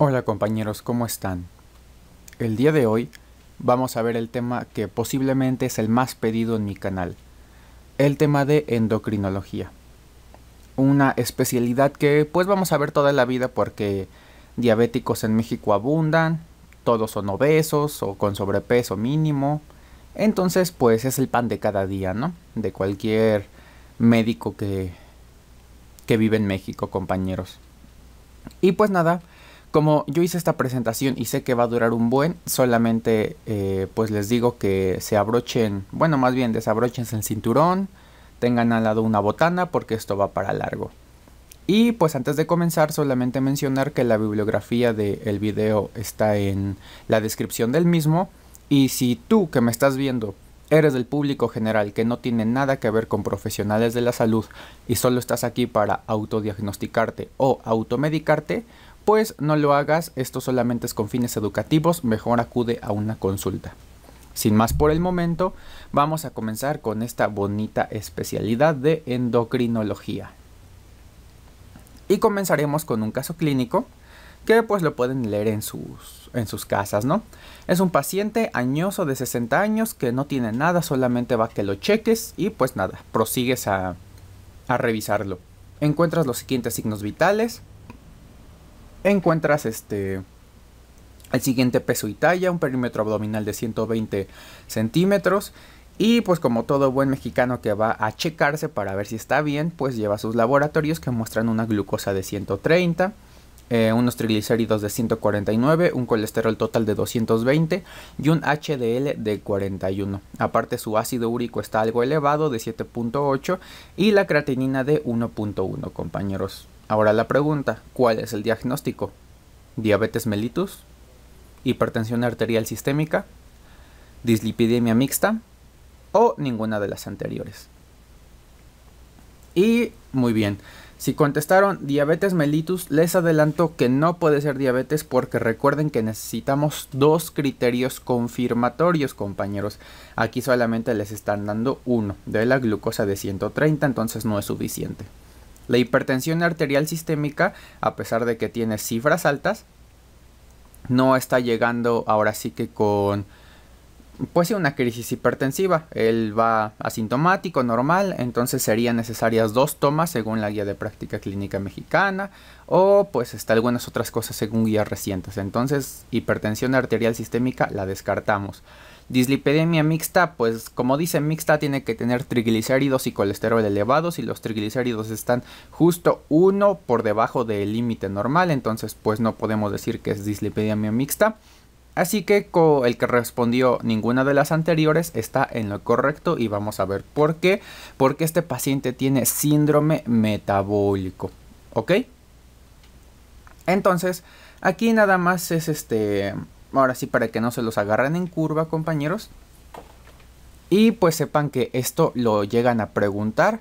Hola compañeros, ¿cómo están? El día de hoy vamos a ver el tema que posiblemente es el más pedido en mi canal, el tema de endocrinología. Una especialidad que pues vamos a ver toda la vida porque diabéticos en México abundan, todos son obesos o con sobrepeso mínimo, entonces pues es el pan de cada día, ¿no? De cualquier médico que, que vive en México, compañeros. Y pues nada, como yo hice esta presentación y sé que va a durar un buen, solamente eh, pues les digo que se abrochen, bueno más bien desabrochense el cinturón, tengan al lado una botana porque esto va para largo. Y pues antes de comenzar solamente mencionar que la bibliografía del video está en la descripción del mismo y si tú que me estás viendo eres del público general que no tiene nada que ver con profesionales de la salud y solo estás aquí para autodiagnosticarte o automedicarte, pues no lo hagas, esto solamente es con fines educativos, mejor acude a una consulta. Sin más por el momento, vamos a comenzar con esta bonita especialidad de endocrinología. Y comenzaremos con un caso clínico que pues lo pueden leer en sus, en sus casas, ¿no? Es un paciente añoso de 60 años que no tiene nada, solamente va a que lo cheques y pues nada, prosigues a, a revisarlo. Encuentras los siguientes signos vitales, encuentras este el siguiente peso y talla, un perímetro abdominal de 120 centímetros. Y pues como todo buen mexicano que va a checarse para ver si está bien, pues lleva sus laboratorios que muestran una glucosa de 130, eh, unos triglicéridos de 149, un colesterol total de 220 y un HDL de 41. Aparte su ácido úrico está algo elevado de 7.8 y la creatinina de 1.1 compañeros. Ahora la pregunta, ¿cuál es el diagnóstico? ¿Diabetes mellitus? ¿Hipertensión arterial sistémica? ¿Dislipidemia mixta? ¿O ninguna de las anteriores? Y muy bien, si contestaron diabetes mellitus, les adelanto que no puede ser diabetes porque recuerden que necesitamos dos criterios confirmatorios, compañeros. Aquí solamente les están dando uno de la glucosa de 130, entonces no es suficiente. La hipertensión arterial sistémica, a pesar de que tiene cifras altas, no está llegando ahora sí que con pues una crisis hipertensiva. Él va asintomático, normal, entonces serían necesarias dos tomas según la guía de práctica clínica mexicana o pues está algunas otras cosas según guías recientes. Entonces, hipertensión arterial sistémica la descartamos. Dislipidemia mixta, pues como dice mixta, tiene que tener triglicéridos y colesterol elevados y los triglicéridos están justo uno por debajo del límite normal, entonces pues no podemos decir que es dislipidemia mixta. Así que el que respondió ninguna de las anteriores está en lo correcto y vamos a ver por qué. Porque este paciente tiene síndrome metabólico. ¿Ok? Entonces, aquí nada más es este Ahora sí, para que no se los agarren en curva, compañeros. Y pues sepan que esto lo llegan a preguntar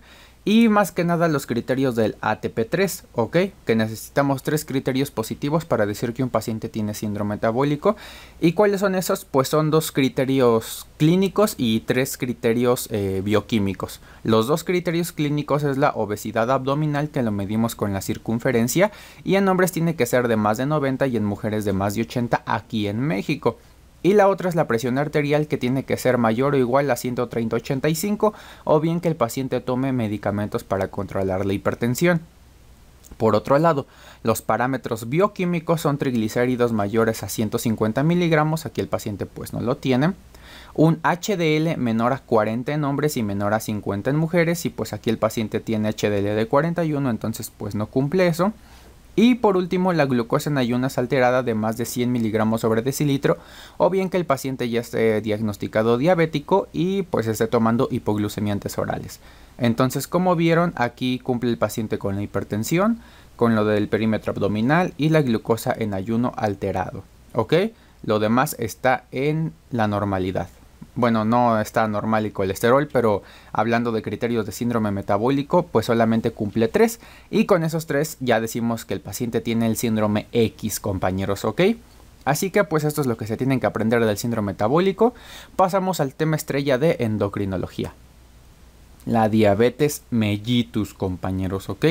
y más que nada los criterios del ATP3, Que necesitamos tres criterios positivos para decir que un paciente tiene síndrome metabólico. ¿Y cuáles son esos? Pues son dos criterios clínicos y tres criterios eh, bioquímicos. Los dos criterios clínicos es la obesidad abdominal que lo medimos con la circunferencia y en hombres tiene que ser de más de 90 y en mujeres de más de 80 aquí en México y la otra es la presión arterial que tiene que ser mayor o igual a 130-85 o bien que el paciente tome medicamentos para controlar la hipertensión. Por otro lado, los parámetros bioquímicos son triglicéridos mayores a 150 miligramos, aquí el paciente pues no lo tiene, un HDL menor a 40 en hombres y menor a 50 en mujeres y pues aquí el paciente tiene HDL de 41, entonces pues no cumple eso y por último, la glucosa en ayunas alterada de más de 100 miligramos sobre decilitro, o bien que el paciente ya esté diagnosticado diabético y pues esté tomando hipoglucemiantes orales. Entonces, como vieron, aquí cumple el paciente con la hipertensión, con lo del perímetro abdominal y la glucosa en ayuno alterado. ¿Ok? Lo demás está en la normalidad bueno, no está normal el colesterol, pero hablando de criterios de síndrome metabólico, pues solamente cumple tres. y con esos tres ya decimos que el paciente tiene el síndrome X, compañeros, ¿ok? Así que pues esto es lo que se tienen que aprender del síndrome metabólico. Pasamos al tema estrella de endocrinología. La diabetes mellitus, compañeros, ¿ok?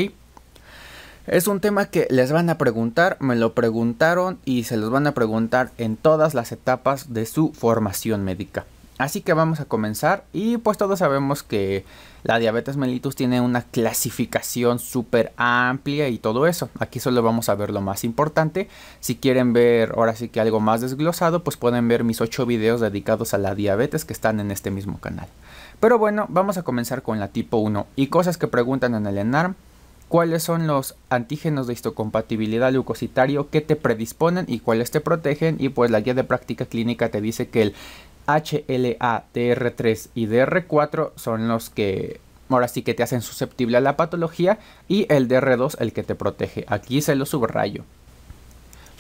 Es un tema que les van a preguntar, me lo preguntaron y se los van a preguntar en todas las etapas de su formación médica. Así que vamos a comenzar y pues todos sabemos que la diabetes mellitus tiene una clasificación súper amplia y todo eso. Aquí solo vamos a ver lo más importante. Si quieren ver ahora sí que algo más desglosado, pues pueden ver mis 8 videos dedicados a la diabetes que están en este mismo canal. Pero bueno, vamos a comenzar con la tipo 1 y cosas que preguntan en el ENARM. ¿Cuáles son los antígenos de histocompatibilidad leucocitario que te predisponen y cuáles te protegen? Y pues la guía de práctica clínica te dice que el HLA-DR3 y DR4 son los que ahora sí que te hacen susceptible a la patología y el DR2 el que te protege. Aquí se lo subrayo.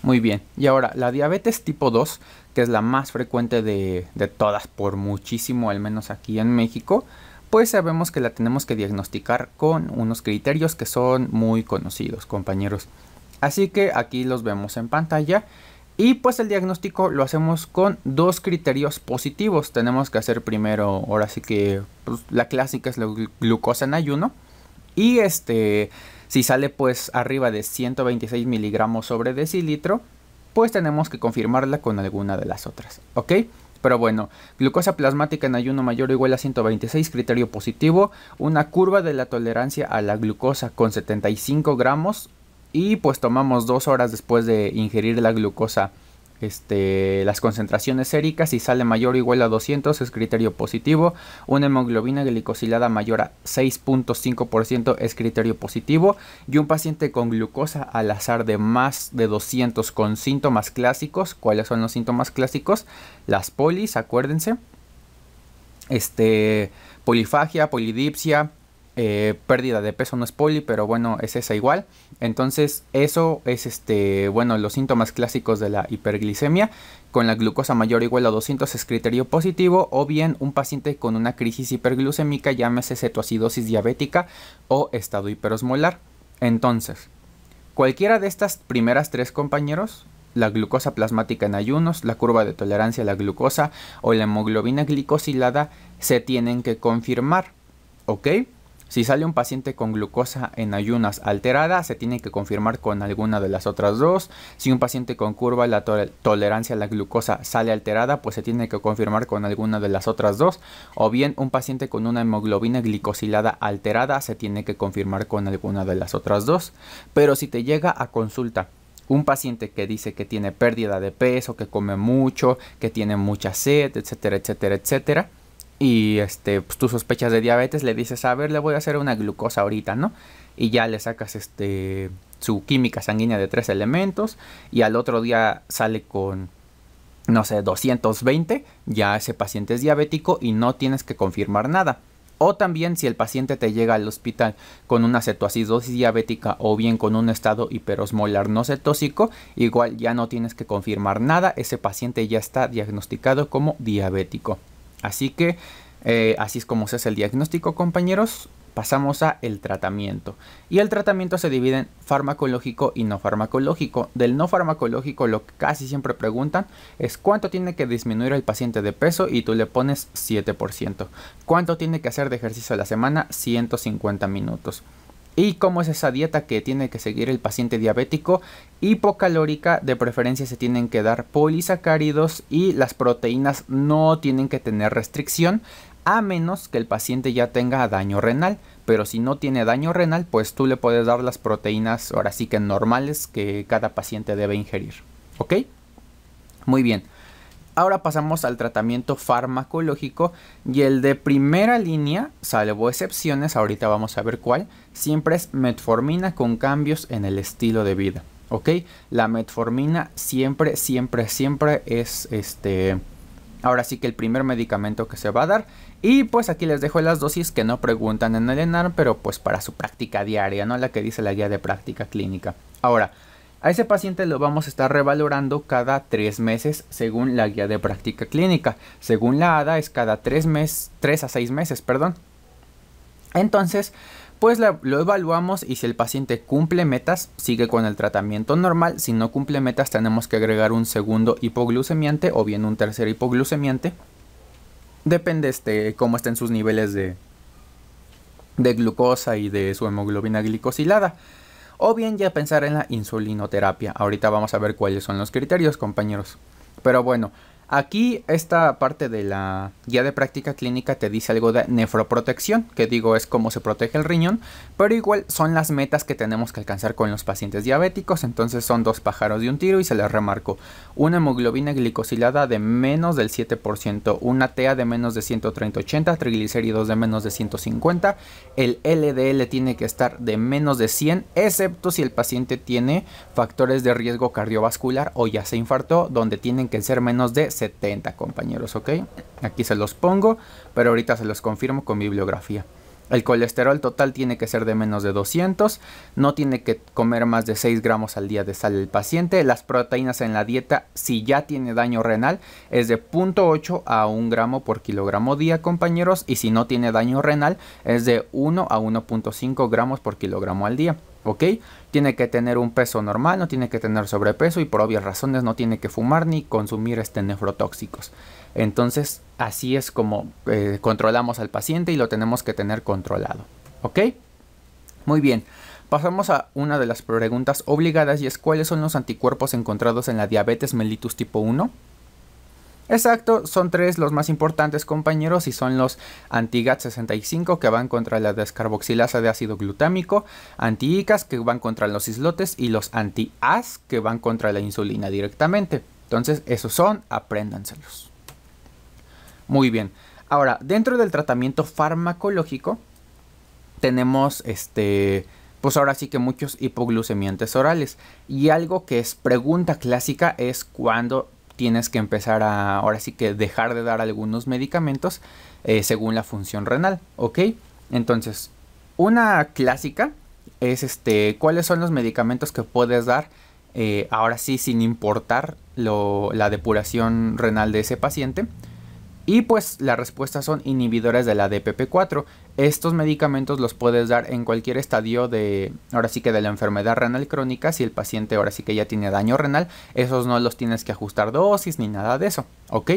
Muy bien, y ahora la diabetes tipo 2, que es la más frecuente de, de todas por muchísimo, al menos aquí en México, pues sabemos que la tenemos que diagnosticar con unos criterios que son muy conocidos, compañeros. Así que aquí los vemos en pantalla y pues el diagnóstico lo hacemos con dos criterios positivos. Tenemos que hacer primero, ahora sí que pues, la clásica es la glucosa en ayuno. Y este, si sale pues arriba de 126 miligramos sobre decilitro, pues tenemos que confirmarla con alguna de las otras. ¿Ok? Pero bueno, glucosa plasmática en ayuno mayor o igual a 126, criterio positivo, una curva de la tolerancia a la glucosa con 75 gramos y pues tomamos dos horas después de ingerir la glucosa este, las concentraciones séricas, y sale mayor o igual a 200 es criterio positivo, una hemoglobina glicosilada mayor a 6.5% es criterio positivo y un paciente con glucosa al azar de más de 200 con síntomas clásicos, ¿cuáles son los síntomas clásicos? Las polis, acuérdense, este, polifagia, polidipsia, eh, pérdida de peso no es poli, pero bueno, es esa igual. Entonces, eso es este, bueno, los síntomas clásicos de la hiperglicemia. Con la glucosa mayor o igual a 200 es criterio positivo, o bien un paciente con una crisis hiperglucémica, llámese cetoacidosis diabética o estado hiperosmolar. Entonces, cualquiera de estas primeras tres compañeros, la glucosa plasmática en ayunos, la curva de tolerancia a la glucosa o la hemoglobina glicosilada, se tienen que confirmar. ¿Ok? Si sale un paciente con glucosa en ayunas alterada, se tiene que confirmar con alguna de las otras dos. Si un paciente con curva la tolerancia a la glucosa sale alterada, pues se tiene que confirmar con alguna de las otras dos. O bien un paciente con una hemoglobina glicosilada alterada, se tiene que confirmar con alguna de las otras dos. Pero si te llega a consulta un paciente que dice que tiene pérdida de peso, que come mucho, que tiene mucha sed, etcétera, etcétera, etcétera, y este, pues tú sospechas de diabetes, le dices, a ver, le voy a hacer una glucosa ahorita, ¿no? Y ya le sacas este, su química sanguínea de tres elementos y al otro día sale con, no sé, 220, ya ese paciente es diabético y no tienes que confirmar nada. O también si el paciente te llega al hospital con una cetoacidosis diabética o bien con un estado hiperosmolar no cetósico, igual ya no tienes que confirmar nada, ese paciente ya está diagnosticado como diabético. Así que eh, así es como se hace el diagnóstico, compañeros. Pasamos a el tratamiento. Y el tratamiento se divide en farmacológico y no farmacológico. Del no farmacológico lo que casi siempre preguntan es cuánto tiene que disminuir el paciente de peso y tú le pones 7%. ¿Cuánto tiene que hacer de ejercicio a la semana? 150 minutos y cómo es esa dieta que tiene que seguir el paciente diabético hipocalórica, de preferencia se tienen que dar polisacáridos y las proteínas no tienen que tener restricción a menos que el paciente ya tenga daño renal, pero si no tiene daño renal, pues tú le puedes dar las proteínas ahora sí que normales que cada paciente debe ingerir, ¿ok? Muy bien. Ahora pasamos al tratamiento farmacológico y el de primera línea, salvo excepciones, ahorita vamos a ver cuál, siempre es metformina con cambios en el estilo de vida. ¿Ok? La metformina siempre, siempre, siempre es este... Ahora sí que el primer medicamento que se va a dar. Y pues aquí les dejo las dosis que no preguntan en el ENAR, pero pues para su práctica diaria, ¿no? La que dice la guía de práctica clínica. Ahora, a ese paciente lo vamos a estar revalorando cada tres meses según la guía de práctica clínica. Según la ADA es cada tres, meses, tres a seis meses, perdón. Entonces, pues lo evaluamos y si el paciente cumple metas, sigue con el tratamiento normal. Si no cumple metas, tenemos que agregar un segundo hipoglucemiante o bien un tercer hipoglucemiante. Depende este, cómo estén sus niveles de, de glucosa y de su hemoglobina glicosilada o bien ya pensar en la insulinoterapia. Ahorita vamos a ver cuáles son los criterios, compañeros. Pero bueno, Aquí esta parte de la guía de práctica clínica te dice algo de nefroprotección, que digo es cómo se protege el riñón, pero igual son las metas que tenemos que alcanzar con los pacientes diabéticos, entonces son dos pájaros de un tiro y se les remarco una hemoglobina glicosilada de menos del 7%, una TEA de menos de 130-80, triglicéridos de menos de 150, el LDL tiene que estar de menos de 100, excepto si el paciente tiene factores de riesgo cardiovascular o ya se infartó, donde tienen que ser menos de 70, compañeros, ¿ok? Aquí se los pongo, pero ahorita se los confirmo con bibliografía. El colesterol total tiene que ser de menos de 200, no tiene que comer más de 6 gramos al día de sal el paciente, las proteínas en la dieta si ya tiene daño renal es de 0.8 a 1 gramo por kilogramo día compañeros y si no tiene daño renal es de 1 a 1.5 gramos por kilogramo al día. ¿ok? Tiene que tener un peso normal, no tiene que tener sobrepeso y por obvias razones no tiene que fumar ni consumir este nefrotóxicos. Entonces, así es como eh, controlamos al paciente y lo tenemos que tener controlado, ¿ok? Muy bien. Pasamos a una de las preguntas obligadas y es cuáles son los anticuerpos encontrados en la diabetes mellitus tipo 1. Exacto, son tres los más importantes compañeros y son los anti gat 65 que van contra la descarboxilasa de ácido glutámico, anti-ICAS que van contra los islotes y los anti-AS que van contra la insulina directamente. Entonces, esos son, apréndanselos. Muy bien. Ahora, dentro del tratamiento farmacológico tenemos este pues ahora sí que muchos hipoglucemiantes orales. Y algo que es pregunta clásica es cuándo tienes que empezar a, ahora sí que dejar de dar algunos medicamentos eh, según la función renal, ¿ok? Entonces, una clásica es este, cuáles son los medicamentos que puedes dar eh, ahora sí sin importar la depuración renal de ese paciente. Y pues la respuesta son inhibidores de la DPP4. Estos medicamentos los puedes dar en cualquier estadio de, ahora sí que de la enfermedad renal crónica, si el paciente ahora sí que ya tiene daño renal, esos no los tienes que ajustar dosis ni nada de eso, ¿ok?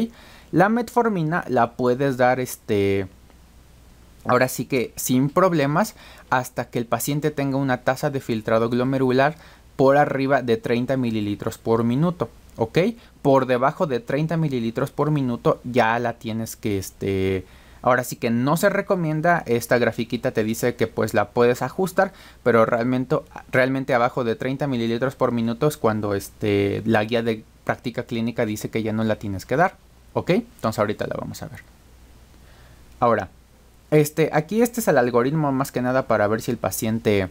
La metformina la puedes dar este, ahora sí que sin problemas hasta que el paciente tenga una tasa de filtrado glomerular por arriba de 30 mililitros por minuto. ¿ok? Por debajo de 30 mililitros por minuto ya la tienes que, este, Ahora sí que no se recomienda, esta grafiquita te dice que pues la puedes ajustar, pero realmente, realmente abajo de 30 mililitros por minuto es cuando este, la guía de práctica clínica dice que ya no la tienes que dar, ¿ok? Entonces ahorita la vamos a ver. Ahora, este, aquí este es el algoritmo más que nada para ver si el paciente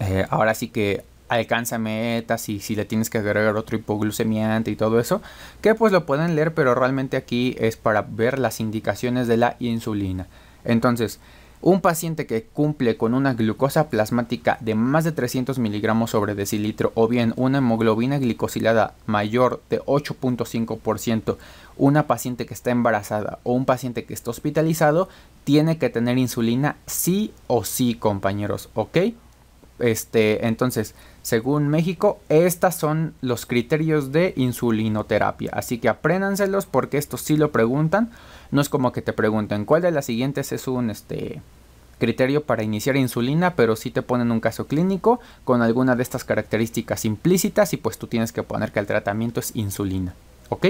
eh, ahora sí que alcanza metas y si le tienes que agregar otro hipoglucemiante y todo eso, que pues lo pueden leer, pero realmente aquí es para ver las indicaciones de la insulina. Entonces, un paciente que cumple con una glucosa plasmática de más de 300 miligramos sobre decilitro o bien una hemoglobina glicosilada mayor de 8.5%, una paciente que está embarazada o un paciente que está hospitalizado, tiene que tener insulina sí o sí, compañeros, ¿ok? Este, entonces, según México, estos son los criterios de insulinoterapia. Así que apréndanselos porque esto sí lo preguntan. No es como que te pregunten cuál de las siguientes es un este, criterio para iniciar insulina, pero sí te ponen un caso clínico con alguna de estas características implícitas y pues tú tienes que poner que el tratamiento es insulina. ¿Ok?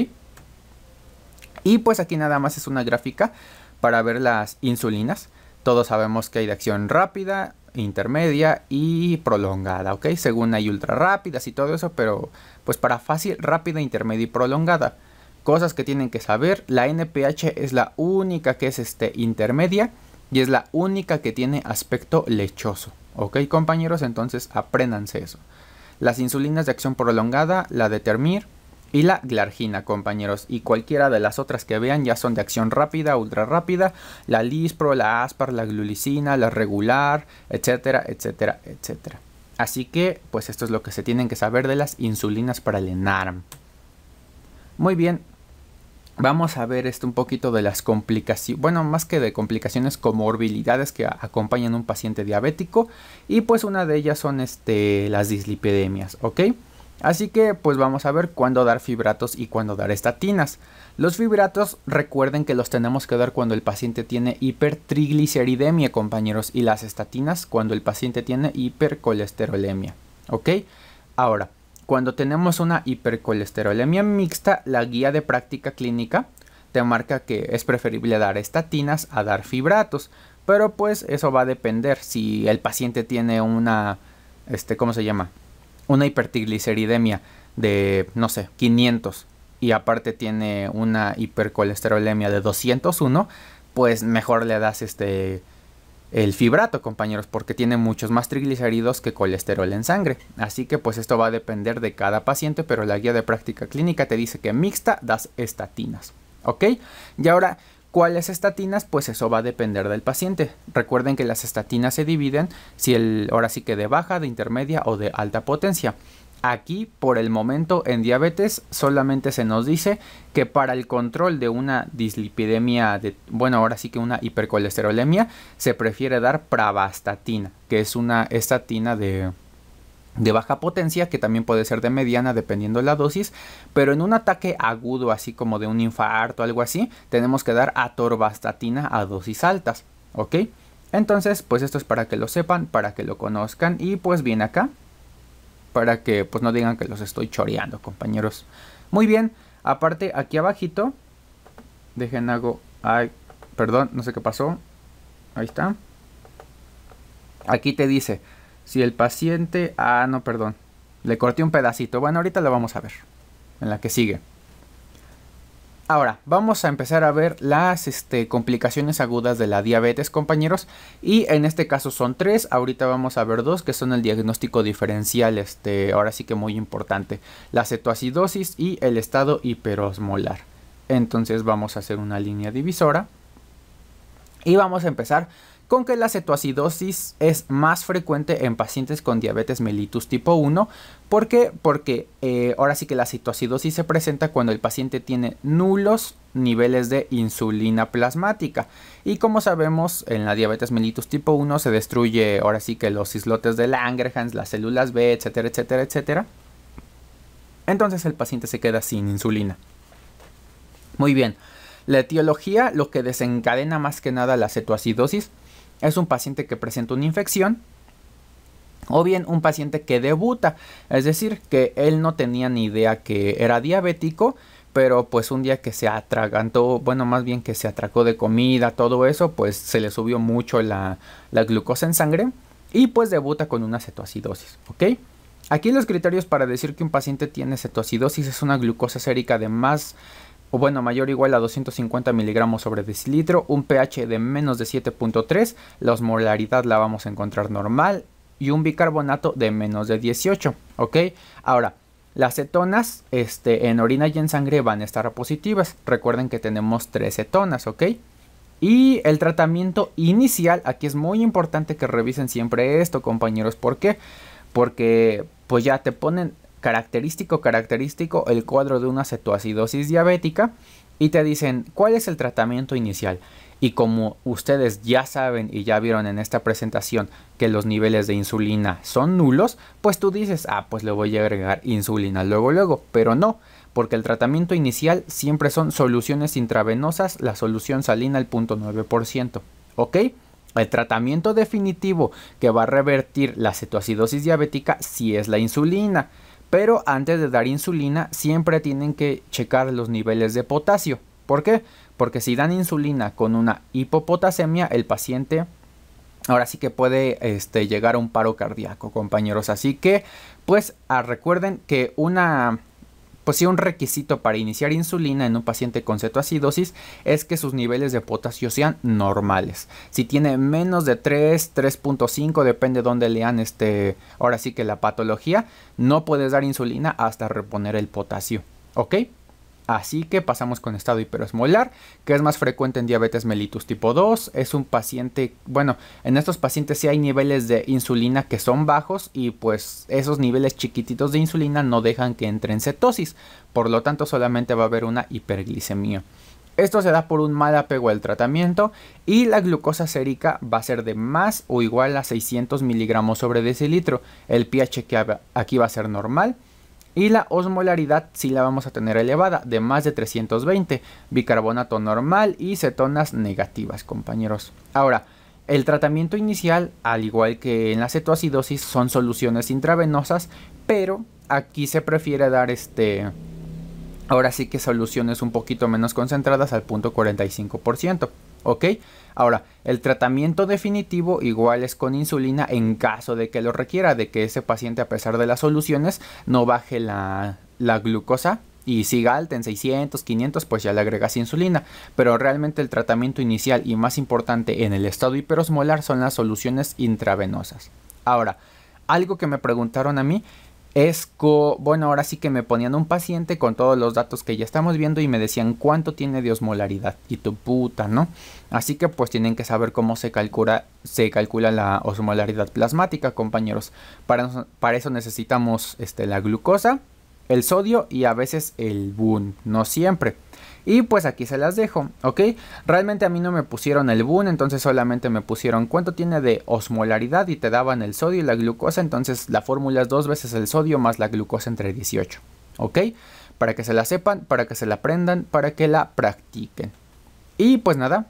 Y pues aquí nada más es una gráfica para ver las insulinas. Todos sabemos que hay de acción rápida, intermedia y prolongada, ¿ok? Según hay ultra rápidas y todo eso, pero pues para fácil, rápida, intermedia y prolongada. Cosas que tienen que saber, la NPH es la única que es este intermedia y es la única que tiene aspecto lechoso, ¿ok compañeros? Entonces apréndanse eso. Las insulinas de acción prolongada, la de Termir, y la glargina, compañeros. Y cualquiera de las otras que vean ya son de acción rápida, ultra rápida, la lispro, la aspar, la glulicina, la regular, etcétera, etcétera, etcétera. Así que, pues esto es lo que se tienen que saber de las insulinas para el ENARM. Muy bien, Vamos a ver esto un poquito de las complicaciones, bueno, más que de complicaciones, comorbilidades que acompañan a un paciente diabético. Y pues una de ellas son este, las dislipidemias, ¿ok? Así que pues vamos a ver cuándo dar fibratos y cuándo dar estatinas. Los fibratos recuerden que los tenemos que dar cuando el paciente tiene hipertrigliceridemia compañeros y las estatinas cuando el paciente tiene hipercolesterolemia. ¿Ok? Ahora, cuando tenemos una hipercolesterolemia mixta, la guía de práctica clínica te marca que es preferible dar estatinas a dar fibratos, pero pues eso va a depender si el paciente tiene una, este, ¿cómo se llama? una hipertrigliceridemia de, no sé, 500 y aparte tiene una hipercolesterolemia de 201, pues mejor le das este el fibrato, compañeros, porque tiene muchos más triglicéridos que colesterol en sangre. Así que pues esto va a depender de cada paciente, pero la guía de práctica clínica te dice que mixta das estatinas. ¿Ok? Y ahora ¿Cuáles estatinas? Pues eso va a depender del paciente. Recuerden que las estatinas se dividen si el ahora sí que de baja, de intermedia o de alta potencia. Aquí, por el momento, en diabetes solamente se nos dice que para el control de una dislipidemia, de, bueno, ahora sí que una hipercolesterolemia, se prefiere dar pravastatina, que es una estatina de, de baja potencia, que también puede ser de mediana dependiendo de la dosis, pero en un ataque agudo, así como de un infarto o algo así, tenemos que dar atorvastatina a dosis altas, ¿ok? Entonces, pues esto es para que lo sepan, para que lo conozcan y pues bien acá, para que pues no digan que los estoy choreando, compañeros. Muy bien, aparte aquí abajito, dejen algo, ay, perdón, no sé qué pasó, ahí está. Aquí te dice, si el paciente... Ah, no, perdón. Le corté un pedacito. Bueno, ahorita lo vamos a ver. En la que sigue. Ahora, vamos a empezar a ver las este, complicaciones agudas de la diabetes, compañeros. Y en este caso son tres. Ahorita vamos a ver dos, que son el diagnóstico diferencial, este, ahora sí que muy importante. La cetoacidosis y el estado hiperosmolar. Entonces vamos a hacer una línea divisora. Y vamos a empezar con que la cetoacidosis es más frecuente en pacientes con diabetes mellitus tipo 1. ¿Por qué? Porque eh, ahora sí que la cetoacidosis se presenta cuando el paciente tiene nulos niveles de insulina plasmática. Y como sabemos, en la diabetes mellitus tipo 1 se destruye ahora sí que los islotes de Langerhans, las células B, etcétera, etcétera, etcétera. Entonces el paciente se queda sin insulina. Muy bien, la etiología, lo que desencadena más que nada la cetoacidosis, es un paciente que presenta una infección o bien un paciente que debuta, es decir, que él no tenía ni idea que era diabético, pero pues un día que se atragantó, bueno, más bien que se atracó de comida, todo eso, pues se le subió mucho la, glucosa en sangre y pues debuta con una cetoacidosis, ¿ok? Aquí los criterios para decir que un paciente tiene cetoacidosis es una glucosa sérica de más o bueno mayor o igual a 250 miligramos sobre decilitro, un pH de menos de 7.3, la osmolaridad la vamos a encontrar normal y un bicarbonato de menos de 18, ¿ok? Ahora, las cetonas este, en orina y en sangre van a estar positivas, recuerden que tenemos tres cetonas, ¿ok? Y el tratamiento inicial, aquí es muy importante que revisen siempre esto, compañeros, ¿por qué? Porque pues ya te ponen característico, característico el cuadro de una cetoacidosis diabética y te dicen cuál es el tratamiento inicial. Y como ustedes ya saben y ya vieron en esta presentación que los niveles de insulina son nulos, pues tú dices, ah, pues le voy a agregar insulina luego, luego, pero no, porque el tratamiento inicial siempre son soluciones intravenosas, la solución salina al 0.9%, ¿ok? El tratamiento definitivo que va a revertir la cetoacidosis diabética si es la insulina pero antes de dar insulina siempre tienen que checar los niveles de potasio. ¿Por qué? Porque si dan insulina con una hipopotasemia, el paciente ahora sí que puede este, llegar a un paro cardíaco, compañeros. Así que, pues, ah, recuerden que una pues sí, un requisito para iniciar insulina en un paciente con cetoacidosis es que sus niveles de potasio sean normales. Si tiene menos de 3, 3.5, depende de dónde lean este, ahora sí que la patología, no puedes dar insulina hasta reponer el potasio. ¿Ok? Así que pasamos con estado hiperosmolar, que es más frecuente en diabetes mellitus tipo 2. Es un paciente, bueno, en estos pacientes sí hay niveles de insulina que son bajos y pues esos niveles chiquititos de insulina no dejan que entre en cetosis, por lo tanto solamente va a haber una hiperglicemia. Esto se da por un mal apego al tratamiento y la glucosa sérica va a ser de más o igual a 600 miligramos sobre decilitro. El pH que aquí va a ser normal y la osmolaridad sí la vamos a tener elevada, de más de 320, bicarbonato normal y cetonas negativas, compañeros. Ahora, el tratamiento inicial, al igual que en la cetoacidosis, son soluciones intravenosas, pero aquí se prefiere dar este... Ahora sí que soluciones un poquito menos concentradas al punto 45%, ¿ok? Ahora, el tratamiento definitivo igual es con insulina en caso de que lo requiera, de que ese paciente a pesar de las soluciones no baje la, glucosa y siga alta en 600, 500, pues ya le agregas insulina. Pero realmente el tratamiento inicial y más importante en el estado hiperosmolar son las soluciones intravenosas. Ahora, algo que me preguntaron a mí Esco, bueno, ahora sí que me ponían un paciente con todos los datos que ya estamos viendo y me decían cuánto tiene de osmolaridad y tu puta, ¿no? Así que pues tienen que saber cómo se calcula, se calcula la osmolaridad plasmática, compañeros. Para, eso necesitamos este, la glucosa, el sodio y a veces el BUN, no siempre. Y pues aquí se las dejo, ¿ok? Realmente a mí no me pusieron el boom, entonces solamente me pusieron cuánto tiene de osmolaridad y te daban el sodio y la glucosa, entonces la fórmula es dos veces el sodio más la glucosa entre 18, ¿ok? Para que se la sepan, para que se la aprendan, para que la practiquen. Y pues nada,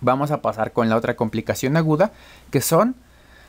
vamos a pasar con la otra complicación aguda, que son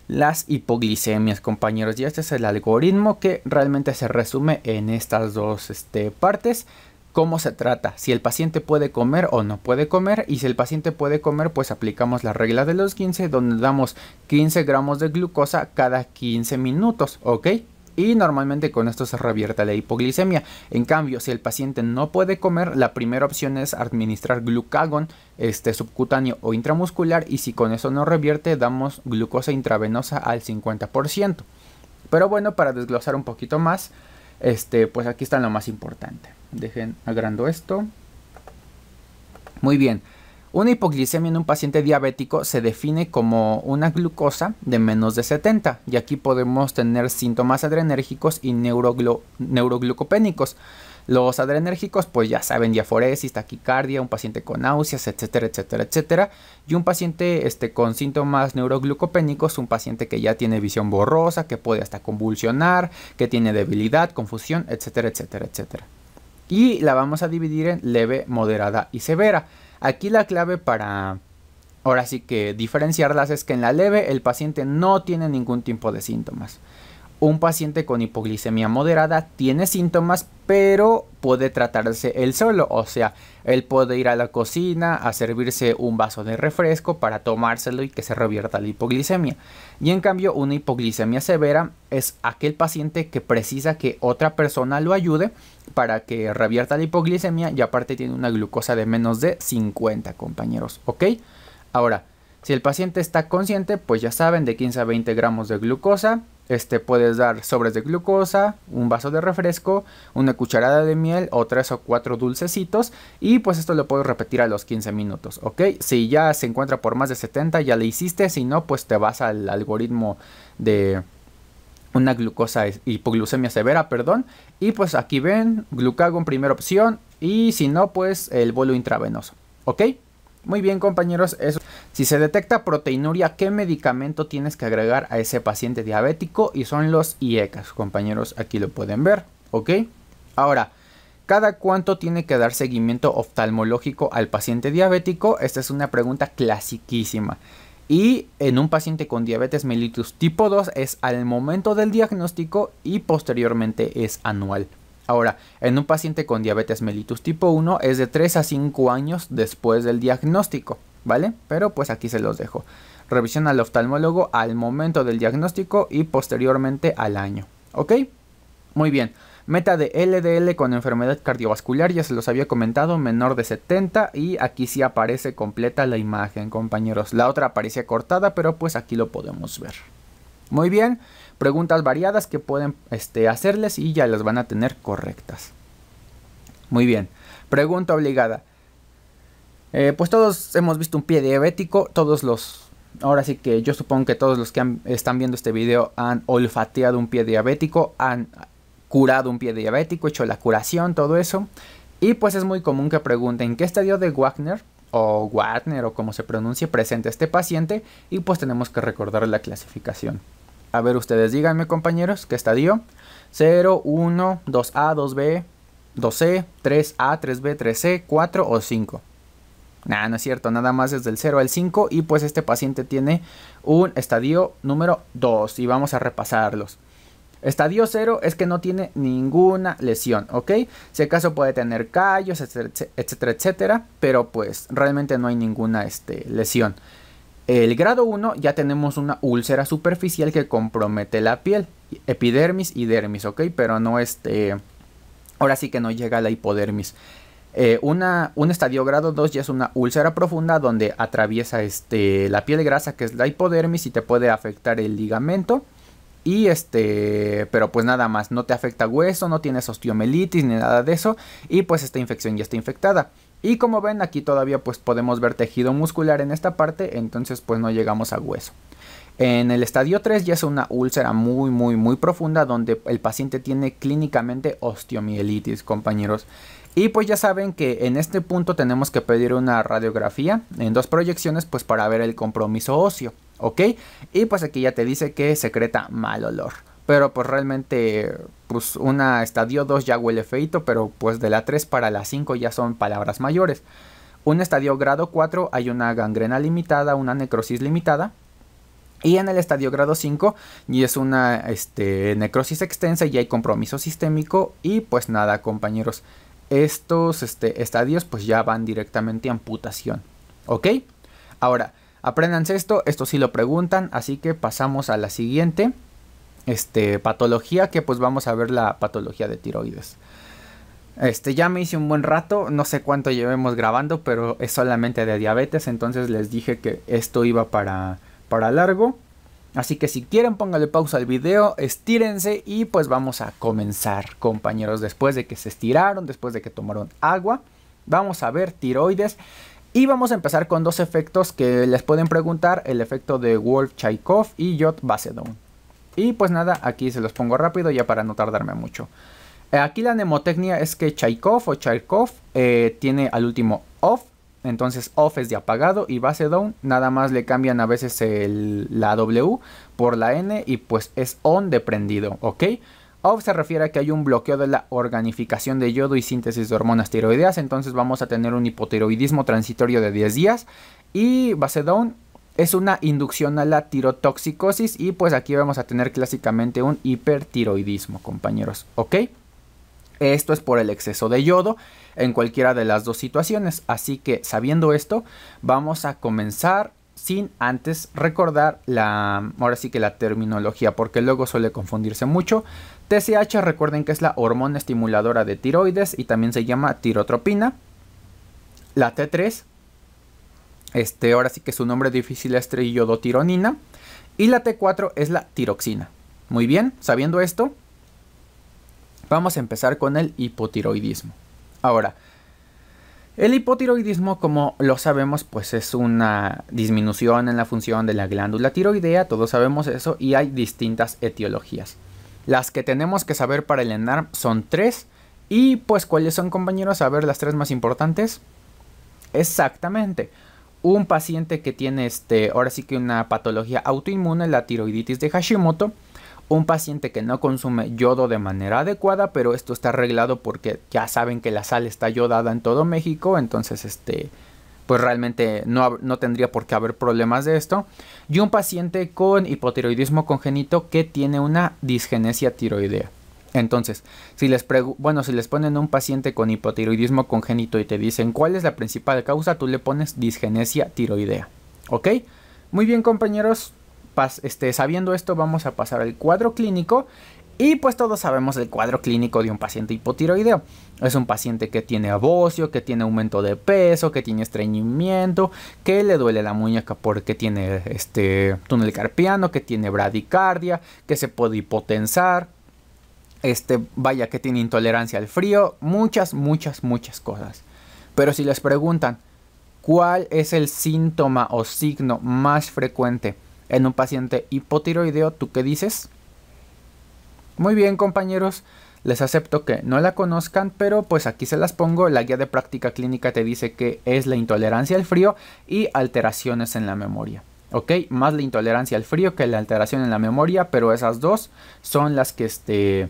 las hipoglicemias, compañeros. Y este es el algoritmo que realmente se resume en estas dos este, partes cómo se trata, si el paciente puede comer o no puede comer y si el paciente puede comer pues aplicamos la regla de los 15 donde damos 15 gramos de glucosa cada 15 minutos, ¿ok? y normalmente con esto se revierte la hipoglicemia. En cambio, si el paciente no puede comer, la primera opción es administrar glucagón este, subcutáneo o intramuscular y si con eso no revierte, damos glucosa intravenosa al 50%. Pero bueno, para desglosar un poquito más, este, pues aquí está lo más importante. Dejen agrando esto. Muy bien. Una hipoglicemia en un paciente diabético se define como una glucosa de menos de 70 y aquí podemos tener síntomas adrenérgicos y neuroglucopénicos. Los adrenérgicos pues ya saben diaforesis, taquicardia, un paciente con náuseas, etcétera, etcétera, etcétera. Y un paciente este, con síntomas neuroglucopénicos, un paciente que ya tiene visión borrosa, que puede hasta convulsionar, que tiene debilidad, confusión, etcétera, etcétera, etcétera y la vamos a dividir en leve, moderada y severa. Aquí la clave para ahora sí que diferenciarlas es que en la leve el paciente no tiene ningún tipo de síntomas un paciente con hipoglicemia moderada tiene síntomas, pero puede tratarse él solo. O sea, él puede ir a la cocina a servirse un vaso de refresco para tomárselo y que se revierta la hipoglicemia. Y en cambio, una hipoglicemia severa es aquel paciente que precisa que otra persona lo ayude para que revierta la hipoglicemia y aparte tiene una glucosa de menos de 50, compañeros. ¿Ok? Ahora, si el paciente está consciente, pues ya saben, de 15 a 20 gramos de glucosa este puedes dar sobres de glucosa, un vaso de refresco, una cucharada de miel o tres o cuatro dulcecitos y pues esto lo puedes repetir a los 15 minutos, ¿ok? Si ya se encuentra por más de 70 ya le hiciste, si no pues te vas al algoritmo de una glucosa hipoglucemia severa, perdón, y pues aquí ven glucagón primera opción y si no pues el bolo intravenoso, ¿ok? Muy bien compañeros, eso. Si se detecta proteinuria, ¿qué medicamento tienes que agregar a ese paciente diabético? Y son los IECAS, compañeros, aquí lo pueden ver, ¿ok? Ahora, ¿cada cuánto tiene que dar seguimiento oftalmológico al paciente diabético? Esta es una pregunta clasiquísima. Y en un paciente con diabetes mellitus tipo 2 es al momento del diagnóstico y posteriormente es anual. Ahora, en un paciente con diabetes mellitus tipo 1 es de 3 a 5 años después del diagnóstico, ¿vale? Pero pues aquí se los dejo. Revisión al oftalmólogo al momento del diagnóstico y posteriormente al año, ¿ok? Muy bien. Meta de LDL con enfermedad cardiovascular, ya se los había comentado, menor de 70 y aquí sí aparece completa la imagen, compañeros. La otra aparecía cortada, pero pues aquí lo podemos ver. Muy bien preguntas variadas que pueden este, hacerles y ya las van a tener correctas. Muy bien, pregunta obligada. Eh, pues todos hemos visto un pie diabético, todos los... Ahora sí que yo supongo que todos los que están viendo este video han olfateado un pie diabético, han curado un pie diabético, hecho la curación, todo eso. Y pues es muy común que pregunten qué estadio de Wagner o Wagner o como se pronuncie presente este paciente y pues tenemos que recordar la clasificación. A ver ustedes, díganme compañeros, ¿qué estadio? 0, 1, 2A, 2B, 2C, 3A, 3B, 3C, 4 o 5. nada no es cierto, nada más es del 0 al 5 y pues este paciente tiene un estadio número 2 y vamos a repasarlos. Estadio 0 es que no tiene ninguna lesión, ¿ok? Si acaso puede tener callos, etcétera, etcétera, pero pues realmente no hay ninguna este, lesión. El grado 1 ya tenemos una úlcera superficial que compromete la piel, epidermis y dermis, ¿ok? Pero no este, ahora sí que no llega a la hipodermis. Eh, una, un estadio grado 2 ya es una úlcera profunda donde atraviesa este, la piel grasa que es la hipodermis y te puede afectar el ligamento. Y este, pero pues nada más, no te afecta hueso, no tienes osteomelitis ni nada de eso. Y pues esta infección ya está infectada. Y como ven aquí todavía pues podemos ver tejido muscular en esta parte, entonces pues no llegamos a hueso. En el estadio 3 ya es una úlcera muy muy muy profunda donde el paciente tiene clínicamente osteomielitis, compañeros. Y pues ya saben que en este punto tenemos que pedir una radiografía en dos proyecciones pues para ver el compromiso óseo, ¿ok? Y pues aquí ya te dice que secreta mal olor. Pero pues realmente pues una estadio 2 ya huele feito, pero pues de la 3 para la 5 ya son palabras mayores. Un estadio grado 4 hay una gangrena limitada, una necrosis limitada. Y en el estadio grado 5 y es una este, necrosis extensa y hay compromiso sistémico. Y pues nada, compañeros, estos este, estadios pues ya van directamente a amputación. ¿Ok? Ahora, apréndanse esto, esto sí lo preguntan, así que pasamos a la siguiente este, patología que pues vamos a ver la patología de tiroides. Este, ya me hice un buen rato, no sé cuánto llevemos grabando, pero es solamente de diabetes, entonces les dije que esto iba para, para largo. Así que si quieren pónganle pausa al video, estírense y pues vamos a comenzar compañeros. Después de que se estiraron, después de que tomaron agua, vamos a ver tiroides. Y vamos a empezar con dos efectos que les pueden preguntar, el efecto de Wolf-Chaikov y Jod-Basedown. Y pues nada, aquí se los pongo rápido ya para no tardarme mucho. Eh, aquí la nemotecnia es que Chaikov o Chaikov eh, tiene al último off, entonces off es de apagado y base down, nada más le cambian a veces la W por la N y pues es on de prendido, ¿ok? Off se refiere a que hay un bloqueo de la organificación de yodo y síntesis de hormonas tiroideas, entonces vamos a tener un hipotiroidismo transitorio de 10 días. Y base down es una inducción a la tirotoxicosis y pues aquí vamos a tener clásicamente un hipertiroidismo, compañeros, ¿ok? Esto es por el exceso de yodo en cualquiera de las dos situaciones, así que sabiendo esto, vamos a comenzar sin antes recordar la ahora sí que la terminología porque luego suele confundirse mucho. TSH recuerden que es la hormona estimuladora de tiroides y también se llama tirotropina. La T3 este, ahora sí que su nombre difícil es triiodotironina. Y la T4 es la tiroxina. Muy bien, sabiendo esto, vamos a empezar con el hipotiroidismo. Ahora, el hipotiroidismo, como lo sabemos, pues es una disminución en la función de la glándula tiroidea, todos sabemos eso, y hay distintas etiologías. Las que tenemos que saber para el ENARM son tres, y pues cuáles son compañeros, a ver las tres más importantes. Exactamente, un paciente que tiene este, ahora sí que una patología autoinmune, la tiroiditis de Hashimoto, un paciente que no consume yodo de manera adecuada, pero esto está arreglado porque ya saben que la sal está yodada en todo México, entonces este pues realmente no, no tendría por qué haber problemas de esto. Y un paciente con hipotiroidismo congénito que tiene una disgenesia tiroidea. Entonces, si les bueno, si les ponen un paciente con hipotiroidismo congénito y te dicen cuál es la principal causa, tú le pones disgenesia tiroidea. ¿Ok? Muy bien, compañeros. Este, sabiendo esto, vamos a pasar al cuadro clínico. Y pues todos sabemos el cuadro clínico de un paciente hipotiroideo. Es un paciente que tiene abocio, que tiene aumento de peso, que tiene estreñimiento, que le duele la muñeca porque tiene este túnel carpiano, que tiene bradicardia, que se puede hipotensar, este, vaya que tiene intolerancia al frío, muchas, muchas, muchas cosas. Pero si les preguntan, ¿cuál es el síntoma o signo más frecuente en un paciente hipotiroideo? ¿Tú qué dices? Muy bien, compañeros. Les acepto que no la conozcan, pero pues aquí se las pongo. La guía de práctica clínica te dice que es la intolerancia al frío y alteraciones en la memoria. ¿Ok? Más la intolerancia al frío que la alteración en la memoria, pero esas dos son las que este,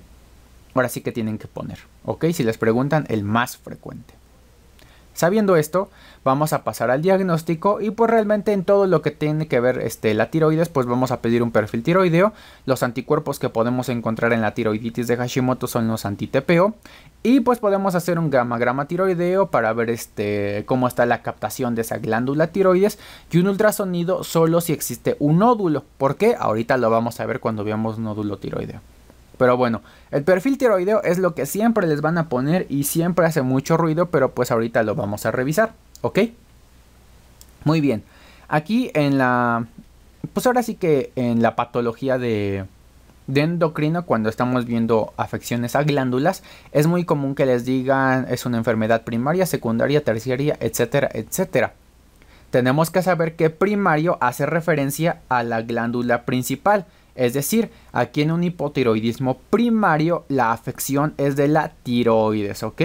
Ahora sí que tienen que poner, ¿ok? Si les preguntan el más frecuente. Sabiendo esto, vamos a pasar al diagnóstico y pues realmente en todo lo que tiene que ver este, la tiroides, pues vamos a pedir un perfil tiroideo. Los anticuerpos que podemos encontrar en la tiroiditis de Hashimoto son los anti-TPO y pues podemos hacer un gamagrama tiroideo para ver este, cómo está la captación de esa glándula tiroides y un ultrasonido solo si existe un nódulo. ¿Por qué? Ahorita lo vamos a ver cuando veamos nódulo tiroideo. Pero bueno, el perfil tiroideo es lo que siempre les van a poner y siempre hace mucho ruido, pero pues ahorita lo vamos a revisar, ¿ok? Muy bien, aquí en la, pues ahora sí que en la patología de, endocrino, cuando estamos viendo afecciones a glándulas, es muy común que les digan es una enfermedad primaria, secundaria, terciaria, etcétera, etcétera. Tenemos que saber que primario hace referencia a la glándula principal, es decir, aquí en un hipotiroidismo primario la afección es de la tiroides, ¿ok?